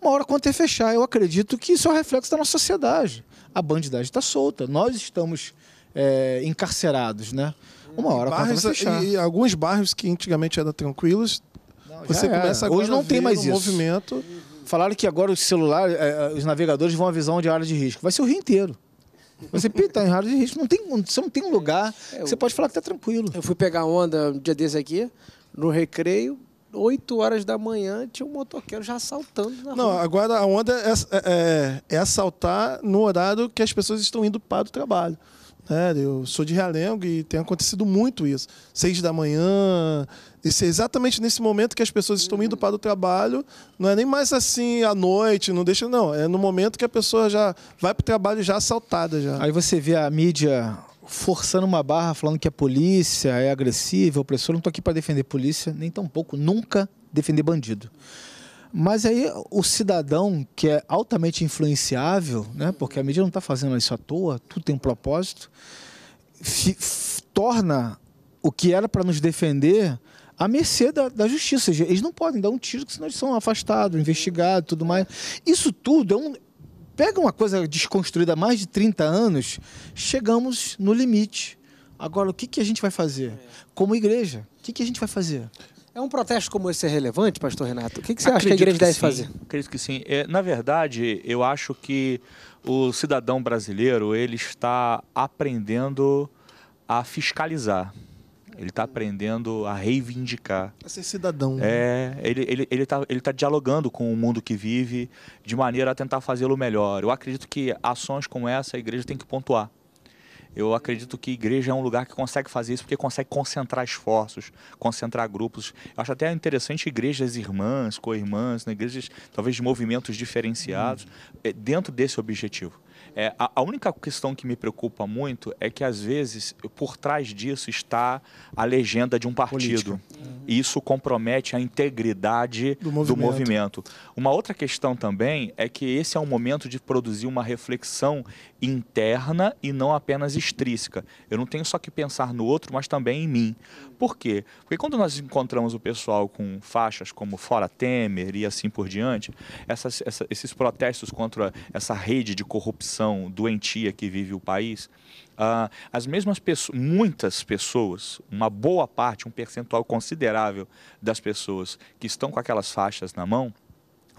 Speaker 3: Uma hora quando conta fechar. Eu acredito que isso é um reflexo da nossa sociedade. A bandidagem está solta. Nós estamos é, encarcerados, né? Uma hora quando fechar. e
Speaker 2: alguns bairros que antigamente eram tranquilos você era. começa agora Hoje não tem mais isso.
Speaker 3: movimento. Falaram que agora os celular é, é, os navegadores vão avisar onde é a área de risco. Vai ser o Rio inteiro. Você
Speaker 1: pita tá em área de risco. Não tem, você não tem um lugar é, eu, você pode falar que tá tranquilo. Eu fui pegar onda um dia desse aqui, no recreio, 8 horas da manhã, tinha um motoqueiro já assaltando
Speaker 2: na Não, rua. agora a onda é, é, é, é, assaltar no horário que as pessoas estão indo para o trabalho. É, eu sou de Realengo e tem acontecido muito isso. Seis da manhã, esse é exatamente nesse momento que as pessoas estão indo para o trabalho, não é nem mais assim à noite, não deixa, não. É no momento que a pessoa já vai para o trabalho já assaltada. Já. Aí
Speaker 3: você vê a mídia forçando uma barra, falando que a é polícia é agressiva, é opressora. Não estou aqui para defender polícia, nem tampouco, nunca defender bandido. Mas aí o cidadão, que é altamente influenciável, né, porque a mídia não está fazendo isso à toa, tudo tem um propósito, torna o que era para nos defender à mercê da, da justiça. Eles não podem dar um tiro, senão eles são afastados, investigados tudo mais. Isso tudo é um, pega uma coisa desconstruída há mais de 30 anos, chegamos no limite. Agora, o que, que a gente vai fazer? Como igreja, o que,
Speaker 1: que a gente vai fazer? É um protesto como esse é relevante, pastor Renato? O que, que você Acredito acha que a igreja que deve sim. fazer?
Speaker 4: Acredito que sim. É, na verdade, eu acho que o cidadão brasileiro ele está aprendendo a fiscalizar. Ele está aprendendo a reivindicar. A ser
Speaker 2: cidadão. Né? É,
Speaker 4: ele está ele, ele tá, ele tá dialogando com o mundo que vive de maneira a tentar fazê-lo melhor. Eu acredito que ações como essa a igreja tem que pontuar. Eu acredito que igreja é um lugar que consegue fazer isso porque consegue concentrar esforços, concentrar grupos. Eu acho até interessante igrejas irmãs, co-irmãs, né? igrejas talvez de movimentos diferenciados, hum. dentro desse objetivo. É, a, a, única questão que me preocupa muito é que, às vezes, por trás disso está a legenda de um partido. Política. E isso compromete a integridade do movimento. do movimento. Uma outra questão também é que esse é um momento de produzir uma reflexão interna e não apenas extrínseca. Eu não tenho só que pensar no outro, mas também em mim. Por quê? Porque quando nós encontramos o pessoal com faixas como Fora Temer e assim por diante, essas, essa, esses protestos contra essa rede de corrupção doentia que vive o país, Uh, as mesmas pessoas, muitas pessoas, uma boa parte, um percentual considerável das pessoas que estão com aquelas faixas na mão,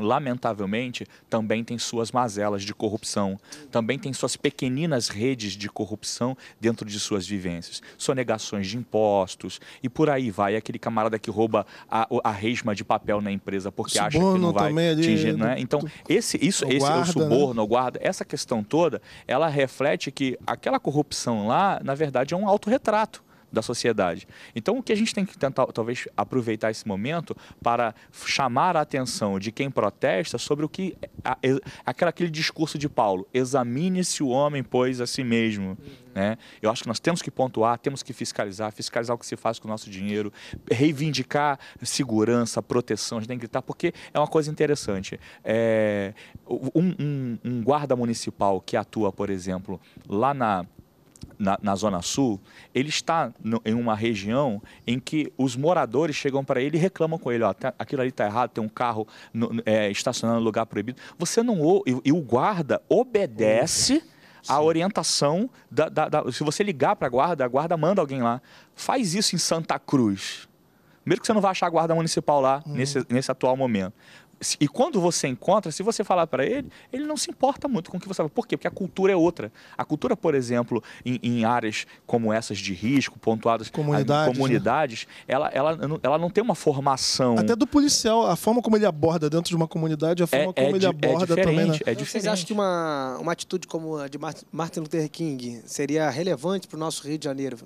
Speaker 4: lamentavelmente, também tem suas mazelas de corrupção, também tem suas pequeninas redes de corrupção dentro de suas vivências, sonegações de impostos e por aí vai. aquele camarada que rouba a, a resma de papel na empresa porque suborno acha que não vai é atingir, né? Então, esse, isso, esse guarda, é né? o suborno, né? o guarda, essa questão toda, ela reflete que aquela corrupção lá, na verdade, é um autorretrato da sociedade. Então, o que a gente tem que tentar, talvez, aproveitar esse momento para chamar a atenção de quem protesta sobre o que. aquele, aquele discurso de Paulo: examine-se o homem, pois, a si mesmo. Uhum. Né? Eu acho que nós temos que pontuar, temos que fiscalizar, fiscalizar o que se faz com o nosso dinheiro, reivindicar segurança, proteção, a gente tem que gritar, porque é uma coisa interessante. É, um, um, um guarda municipal que atua, por exemplo, lá na na, na Zona Sul, ele está no, em uma região em que os moradores chegam para ele e reclamam com ele: ó, tá, aquilo ali está errado, tem um carro no, é, estacionando no lugar proibido. Você não. E, e o guarda obedece. à a orientação da, da, da, se você ligar para a guarda, a guarda manda alguém lá. Faz isso em Santa Cruz. Primeiro que você não vai achar a guarda municipal lá hum. nesse, nesse atual momento e quando você encontra, se você falar para ele, ele não se importa muito com o que você fala. Por quê? Porque a cultura é outra. A cultura, por exemplo, em, em áreas como essas de risco, pontuadas comunidades, ah, comunidades né? ela, ela, ela não tem uma formação. Até
Speaker 2: do policial, a forma como ele aborda dentro de uma comunidade, a é, forma é, como é ele di, é aborda é também. Né? É então, diferente. Vocês acham
Speaker 1: que uma, uma atitude como a de Martin Luther King seria relevante para o nosso Rio de Janeiro?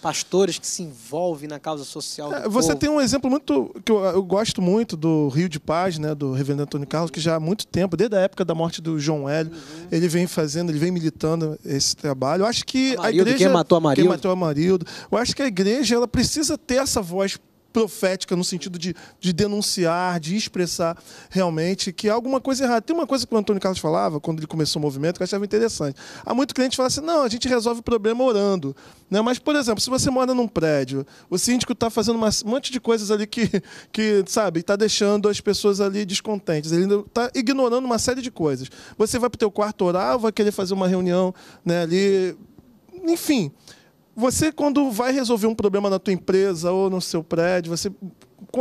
Speaker 1: Pastores que se envolvem na causa social. É, você povo. tem
Speaker 2: um exemplo muito que eu, eu gosto muito do Rio de Paz paz né, do reverendo Antônio Carlos, que já há muito tempo, desde a época da morte do João Hélio, uhum. ele vem fazendo, ele vem militando esse trabalho. Eu acho que Amarildo, a igreja... Quem matou Amarildo? Quem matou Amarildo. Eu acho que a igreja ela precisa ter essa voz profética no sentido de, de denunciar, de expressar realmente que há alguma coisa errada. Tem uma coisa que o Antônio Carlos falava quando ele começou o movimento que eu achava interessante. Há muito cliente que fala assim, não, a gente resolve o problema orando. Né? Mas, por exemplo, se você mora num prédio, o síndico está fazendo uma, um monte de coisas ali que, que sabe, está deixando as pessoas ali descontentes. Ele está ignorando uma série de coisas. Você vai para o teu quarto orar ou vai querer fazer uma reunião né, ali... Enfim, você quando vai resolver um problema na tua empresa ou no seu prédio, você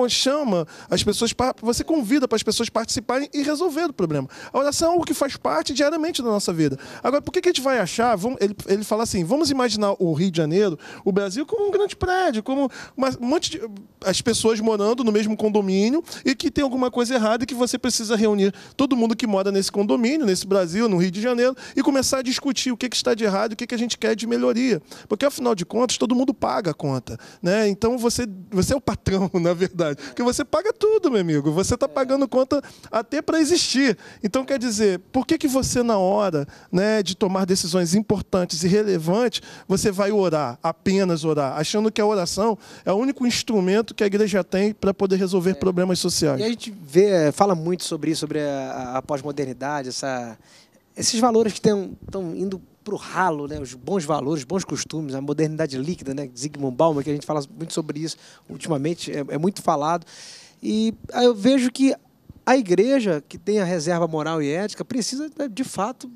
Speaker 2: chama as pessoas, você convida para as pessoas participarem e resolver o problema. A oração é algo que faz parte diariamente da nossa vida. Agora, por que, que a gente vai achar? Vamos, ele, ele fala assim: vamos imaginar o Rio de Janeiro, o Brasil, como um grande prédio, como uma, um monte de. as pessoas morando no mesmo condomínio e que tem alguma coisa errada e que você precisa reunir todo mundo que mora nesse condomínio, nesse Brasil, no Rio de Janeiro, e começar a discutir o que, que está de errado, o que, que a gente quer de melhoria. Porque, afinal de contas, todo mundo paga a conta. Né? Então, você, você é o patrão, *laughs* na verdade necessidade. Porque você paga tudo, meu amigo. Você está é. pagando conta até para existir. Então, quer dizer, por que, que você, na hora né, de tomar decisões importantes e relevantes, você vai orar, apenas orar, achando que a oração é o único instrumento que a igreja tem para poder resolver é. problemas sociais? E a gente vê, é, fala muito sobre isso, sobre
Speaker 1: a, a pós-modernidade, esses valores que estão indo para o ralo, né? os bons valores, bons costumes, a modernidade líquida, né? Zygmunt Bauman, que a gente fala muito sobre isso ultimamente, é, é muito falado. E eu vejo que a igreja, que tem a reserva moral e ética, precisa, né, de fato,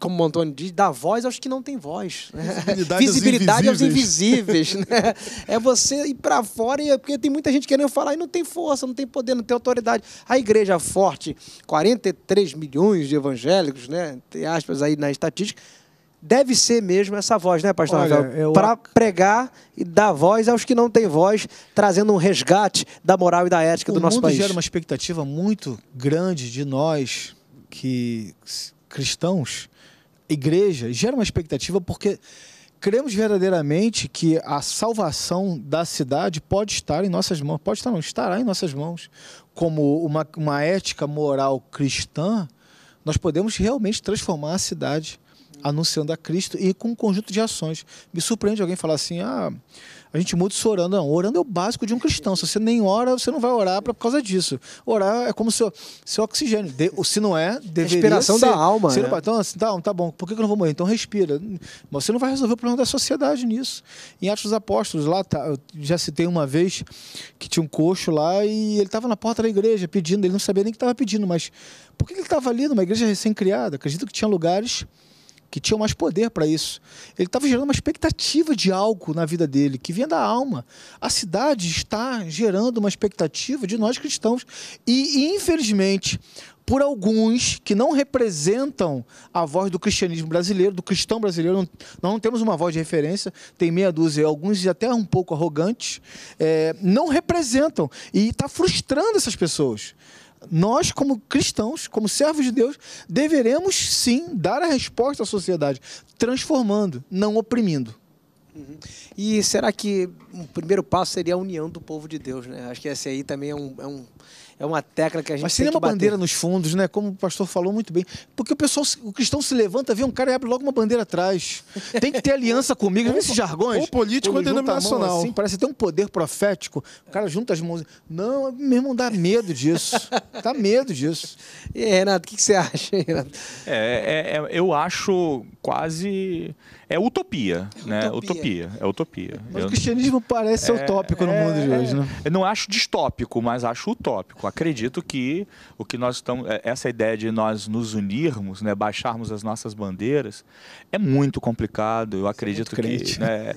Speaker 1: como o Antônio diz, dar voz aos que não têm voz. Né? Visibilidade, Visibilidade aos invisíveis. Aos invisíveis né? É você ir para fora, e, é porque tem muita gente querendo falar e não tem força, não tem poder, não tem autoridade. A igreja forte, 43 milhões de evangélicos, né? entre aspas, aí na estatística, deve ser mesmo essa voz, né, pastor Olha, Rafael? Eu... Para pregar e dar voz aos que não têm voz, trazendo um resgate da moral e da ética o do nosso país. gera uma
Speaker 3: expectativa muito grande de nós que cristãos, igreja, gera uma expectativa porque cremos verdadeiramente que a salvação da cidade pode estar em nossas mãos, pode estar não, estará em nossas mãos. Como uma, uma ética moral cristã, nós podemos realmente transformar a cidade anunciando a Cristo e com um conjunto de ações. Me surpreende alguém falar assim: ah, a gente muda isso orando. Não, orando é o básico de um cristão. Se você nem ora, você não vai orar por causa disso. Orar é como seu, seu oxigênio. De, se não é, deveria Respiração da alma. Ser, né? Então, assim, tá, tá bom, por que eu não vou morrer? Então respira. Mas você não vai resolver o problema da sociedade nisso. Em Atos dos Apóstolos, lá, tá, eu já citei uma vez que tinha um coxo lá e ele estava na porta da igreja pedindo. Ele não sabia nem o que estava pedindo, mas por que ele estava ali numa igreja recém-criada? Acredito que tinha lugares que tinham mais poder para isso. Ele estava gerando uma expectativa de algo na vida dele, que vinha da alma. A cidade está gerando uma expectativa de nós cristãos. E, infelizmente, por alguns que não representam a voz do cristianismo brasileiro, do cristão brasileiro. Não, nós não temos uma voz de referência, tem meia dúzia, alguns até um pouco arrogantes, é, não representam. E está frustrando essas pessoas nós, como cristãos, como servos de Deus, deveremos sim dar a resposta à sociedade, transformando, não oprimindo.
Speaker 1: Uhum. E será que o primeiro passo seria a união do povo de Deus, né? Acho que esse aí também é um, é um é uma tecla que a gente Mas tem uma bater. bandeira nos
Speaker 3: fundos, né? Como o pastor falou muito bem. Porque o pessoal, o cristão se levanta, vê um cara e abre logo uma bandeira atrás. Tem que ter aliança comigo, Olha esses jargões. Ou político ou denominacional. Assim, parece ter um poder profético. O cara junta as mãos. Não, meu irmão, dá medo disso. *laughs* dá medo disso.
Speaker 1: E aí, Renato, o que, que você acha, Renato?
Speaker 4: É, é, é, eu acho quase. É utopia, é né? Utopia. utopia. É utopia. Mas eu... o cristianismo parece é, utópico
Speaker 1: é, no mundo
Speaker 2: de é. hoje, né?
Speaker 4: Eu não acho distópico, mas acho utópico. Acredito que o que nós estamos. É, essa ideia de nós nos unirmos, né? baixarmos as nossas bandeiras, é muito complicado. Eu é acredito que. Né,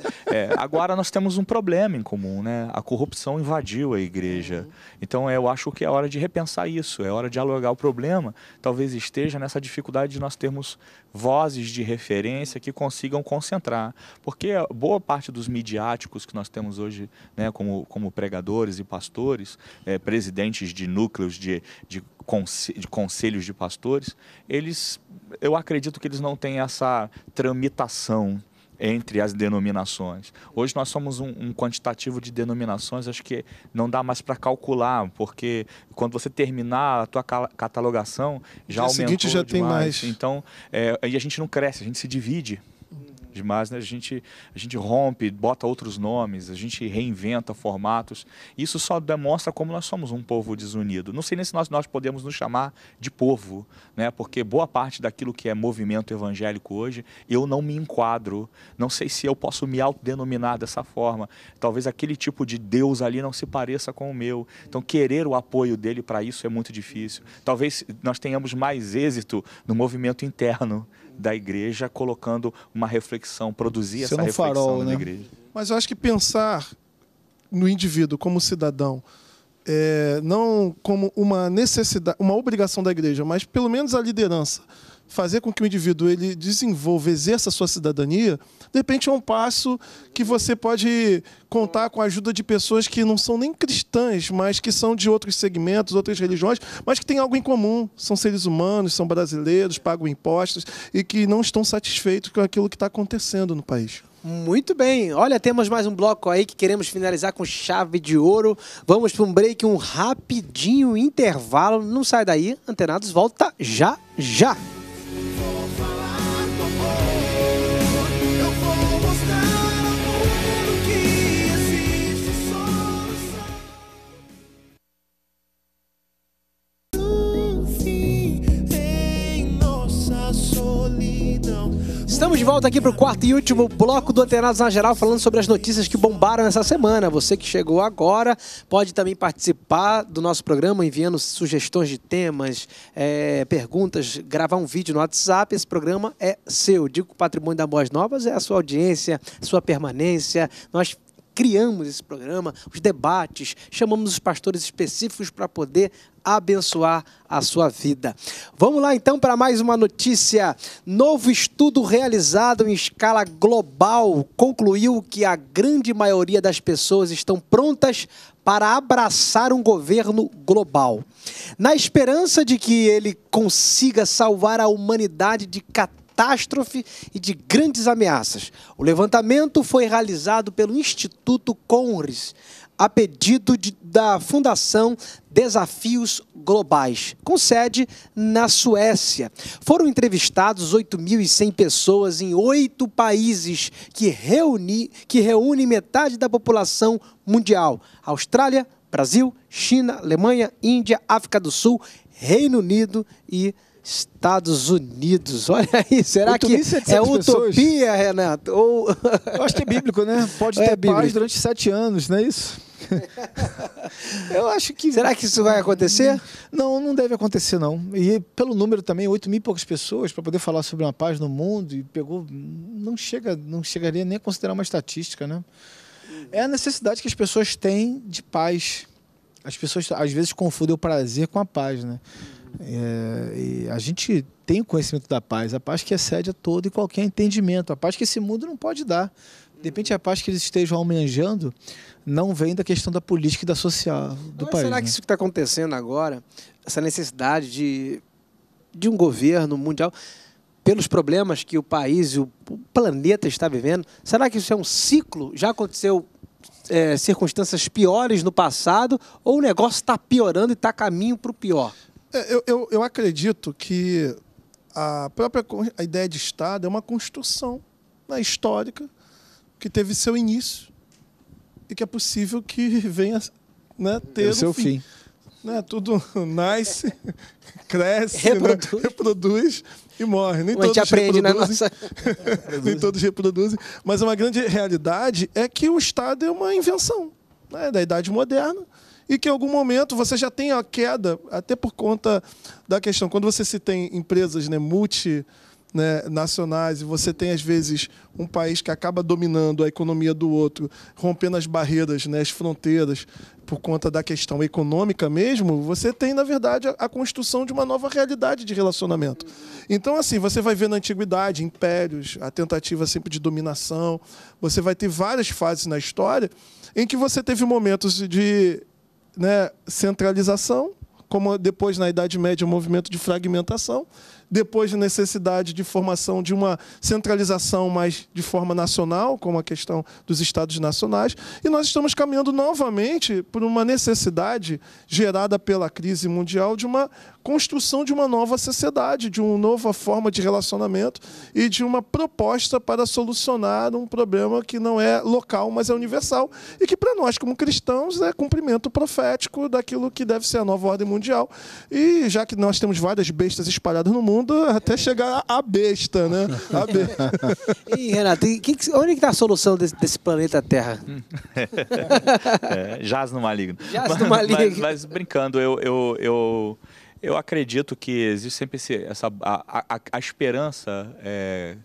Speaker 4: Agora nós temos um problema em comum, né? A corrupção invadiu a igreja. Uhum. Então eu acho que é hora de repensar isso, é hora de dialogar o problema. Talvez esteja nessa dificuldade de nós termos vozes de referência referência, que consigam concentrar. Porque boa parte dos midiáticos que nós temos hoje, né, como, como pregadores e pastores, é, presidentes de núcleos de, de, de conselhos de pastores, eles, eu acredito que eles não têm essa tramitação entre as denominações. Hoje nós somos um, um quantitativo de denominações, acho que não dá mais para calcular, porque quando você terminar a tua catalogação, já Dia aumentou seguinte já demais. tem mais. Então, é, e a gente não cresce, a gente se divide demais, né? A gente, a gente rompe, bota outros nomes, a gente reinventa formatos. Isso só demonstra como nós somos um povo desunido. Não sei nem se nós, nós podemos nos chamar de povo, né? Porque boa parte daquilo que é movimento evangélico hoje, eu não me enquadro. Não sei se eu posso me autodenominar dessa forma. Talvez aquele tipo de Deus ali não se pareça com o meu. Então, querer o apoio dele para isso é muito difícil. Talvez nós tenhamos mais êxito no movimento interno da igreja, colocando uma reflexão, produzir essa reflexão farol, na né? igreja.
Speaker 2: Mas eu acho que pensar no indivíduo como cidadão, é, não como uma necessidade, uma obrigação da igreja, mas pelo menos a liderança fazer com que o indivíduo ele desenvolva, exerça a sua cidadania, de repente é um passo que você pode contar com a ajuda de pessoas que não são nem cristãs, mas que são de outros segmentos, outras religiões, mas que têm algo em comum. São seres humanos, são brasileiros, pagam impostos e que não estão satisfeitos com aquilo que está acontecendo no país. Muito bem.
Speaker 1: Olha, temos mais um bloco aí que queremos finalizar com chave de ouro. Vamos para um break, um rapidinho intervalo. Não sai daí. Antenados volta já já. for far and for oh. Hoje. Estamos de volta aqui para o quarto e último bloco do Antenados na Geral, falando sobre as notícias que bombaram essa semana. Você que chegou agora pode também participar do nosso programa enviando sugestões de temas, é, perguntas, gravar um vídeo no WhatsApp. Esse programa é seu. Digo que o patrimônio da Boas Novas é a sua audiência, sua permanência. Nós criamos esse programa, os debates, chamamos os pastores específicos para poder abençoar a sua vida. Vamos lá então para mais uma notícia. Novo estudo realizado em escala global concluiu que a grande maioria das pessoas estão prontas para abraçar um governo global. Na esperança de que ele consiga salvar a humanidade de catástrofes catástrofe e de grandes ameaças. O levantamento foi realizado pelo Instituto Conres, a pedido de, da Fundação Desafios Globais, com sede na Suécia. Foram entrevistados 8.100 pessoas em oito países, que, reuni, que reúne metade da população mundial: Austrália, Brasil, China, Alemanha, Índia, África do Sul, Reino Unido e Estados Unidos. *laughs* Olha aí, será que é utopia, pessoas? Renato? Ou...
Speaker 3: *laughs* Eu acho que é bíblico, né? Pode é ter bíblico. paz durante sete anos, não é isso? *laughs* Eu acho que. Será que isso vai acontecer? Não, não deve acontecer, não. E pelo número também, 8 mil e poucas pessoas para poder falar sobre uma paz no mundo e pegou. Não, chega, não chegaria nem a considerar uma estatística, né? É a necessidade que as pessoas têm de paz. As pessoas às vezes confundem o prazer com a paz, né? É, a gente tem o conhecimento da paz, a paz que excede a todo e qualquer entendimento, a paz que esse mundo não pode dar. De repente, a paz que eles estejam almejando não vem da questão da política e da social do Mas país. Será que né? isso
Speaker 1: que está acontecendo agora, essa necessidade de, de um governo mundial, pelos problemas que o país e o planeta está vivendo, será que isso é um ciclo? Já aconteceu é, circunstâncias piores no passado ou o negócio está piorando e está caminho para o pior?
Speaker 2: É, eu, eu, eu acredito que a própria a ideia de Estado é uma construção né, histórica que teve seu início e que é possível que *laughs* venha né, ter o seu um fim. fim. Né, tudo *laughs* nasce, *laughs* cresce, né, reproduz. Né, reproduz e morre. Nem Mas todos aprende na né, nossa. nem todos reproduzem. Mas uma grande realidade é que o Estado é uma invenção né, da Idade Moderna e que em algum momento você já tem a queda, até por conta da questão. Quando você se tem empresas né, multi. Né, nacionais e você tem às vezes um país que acaba dominando a economia do outro, rompendo as barreiras, né, as fronteiras por conta da questão econômica mesmo, você tem na verdade a, a construção de uma nova realidade de relacionamento. Então assim, você vai ver na antiguidade impérios, a tentativa sempre de dominação, você vai ter várias fases na história em que você teve momentos de né, centralização, como depois na Idade Média o movimento de fragmentação, depois a necessidade de formação de uma centralização mais de forma nacional, como a questão dos estados nacionais, e nós estamos caminhando novamente por uma necessidade gerada pela crise mundial de uma construção de uma nova sociedade, de uma nova forma de relacionamento e de uma proposta para solucionar um problema que não é local, mas é universal e que para nós como cristãos é cumprimento profético daquilo que deve ser a nova ordem mundial. E já que nós temos várias bestas espalhadas no mundo, até chegar a besta, né? A e *laughs*
Speaker 1: Renato, e que, onde está a solução desse, desse planeta Terra?
Speaker 4: *laughs* é, jaz no maligno. no maligno. Mas, mas, mas brincando, eu, eu, eu eu acredito que existe sempre esse, essa, a, a, a esperança é,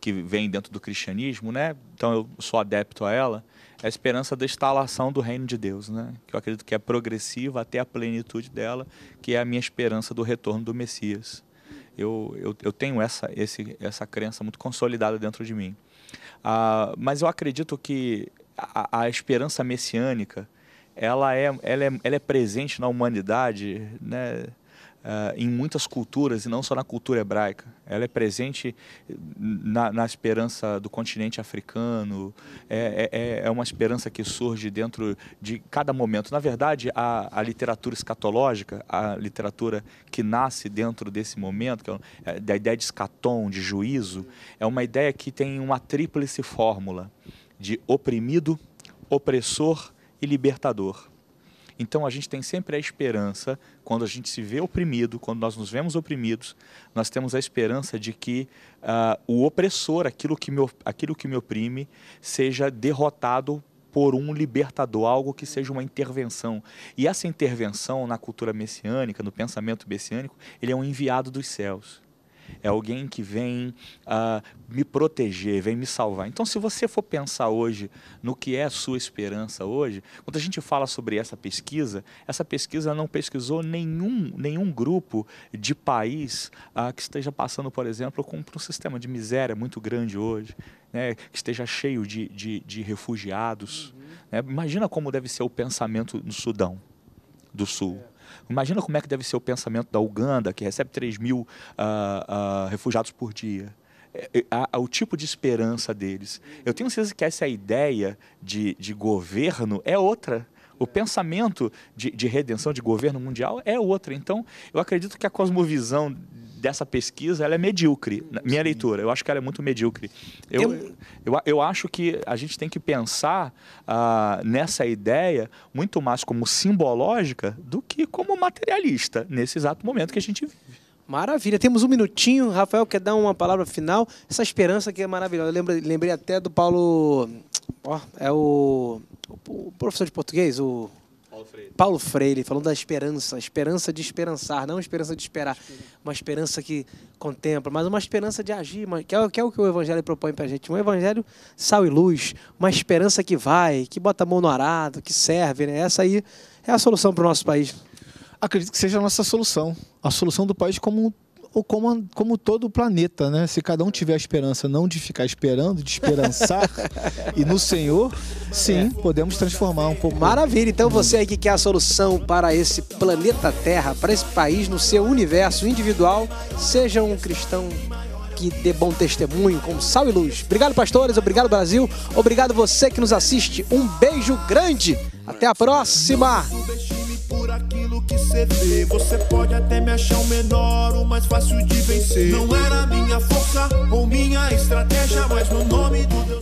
Speaker 4: que vem dentro do cristianismo, né? Então eu sou adepto a ela, é a esperança da instalação do reino de Deus, né? Que eu acredito que é progressiva até a plenitude dela, que é a minha esperança do retorno do Messias. Eu, eu, eu tenho essa, esse, essa crença muito consolidada dentro de mim. Ah, mas eu acredito que a, a esperança messiânica, ela é, ela é, ela é presente na humanidade, né? uh, em muitas culturas, e não só na cultura hebraica. Ela é presente na, na esperança do continente africano, é, é, é, é, uma esperança que surge dentro de cada momento. Na verdade, a, a literatura escatológica, a literatura que nasce dentro desse momento, é, é, da ideia de escatom, de juízo, é uma ideia que tem uma tríplice fórmula de oprimido, opressor e libertador. Então a gente tem sempre a esperança, quando a gente se vê oprimido, quando nós nos vemos oprimidos, nós temos a esperança de que uh, o opressor, aquilo que, me, aquilo que me oprime, seja derrotado por um libertador, algo que seja uma intervenção. E essa intervenção na cultura messiânica, no pensamento messiânico, ele é um enviado dos céus é alguém que vem uh, me proteger, vem me salvar. Então, se você for pensar hoje no que é a sua esperança hoje, quando a gente fala sobre essa pesquisa, essa pesquisa não pesquisou nenhum, nenhum grupo de país uh, que esteja passando, por exemplo, com um sistema de miséria muito grande hoje, né, que esteja cheio de, de, de refugiados. Uhum. Né? Imagina como deve ser o pensamento no Sudão do Sul. É Imagina como é que deve ser o pensamento da Uganda, que recebe 3 mil uh, uh, refugiados por dia. É, é, o tipo de esperança deles. Eu tenho certeza que essa ideia de, de governo é outra. O pensamento de, de redenção, de governo mundial, é outro. Então, eu acredito que a cosmovisão dessa pesquisa ela é medíocre. Minha leitura, eu acho que ela é muito medíocre. Eu, eu, eu, eu acho que a gente tem que pensar ah, nessa ideia muito mais como simbológica do que como materialista, nesse exato momento que a gente vive.
Speaker 1: Maravilha, temos um minutinho. Rafael quer dar uma palavra final. Essa esperança que é maravilhosa. Eu lembrei até do Paulo Ó, é o, o professor de português, o Paulo Freire. Paulo Freire, falando da esperança, esperança de esperançar, não esperança de esperar, uma esperança que contempla, mas uma esperança de agir, que é, que é o que o Evangelho propõe para a gente, um Evangelho sal e luz, uma esperança que vai, que bota a mão no arado, que serve, né? essa aí é a solução para o nosso país. Acredito que seja a nossa solução, a solução do país
Speaker 3: como ou como, como todo o planeta, né? Se cada um tiver a esperança não de ficar esperando, de esperançar *laughs* e no Senhor, sim, é. podemos transformar um pouco. Maravilha, então
Speaker 1: você aí que quer a solução para esse planeta Terra, para esse país, no seu universo individual, seja um cristão que dê bom testemunho com sal e luz. Obrigado, pastores. Obrigado, Brasil. Obrigado você que nos assiste. Um beijo grande. Até a próxima
Speaker 2: que cê vê. Você pode até me achar o menor,
Speaker 4: o mais fácil de vencer. Não era minha força ou minha estratégia, mas no nome do Deus.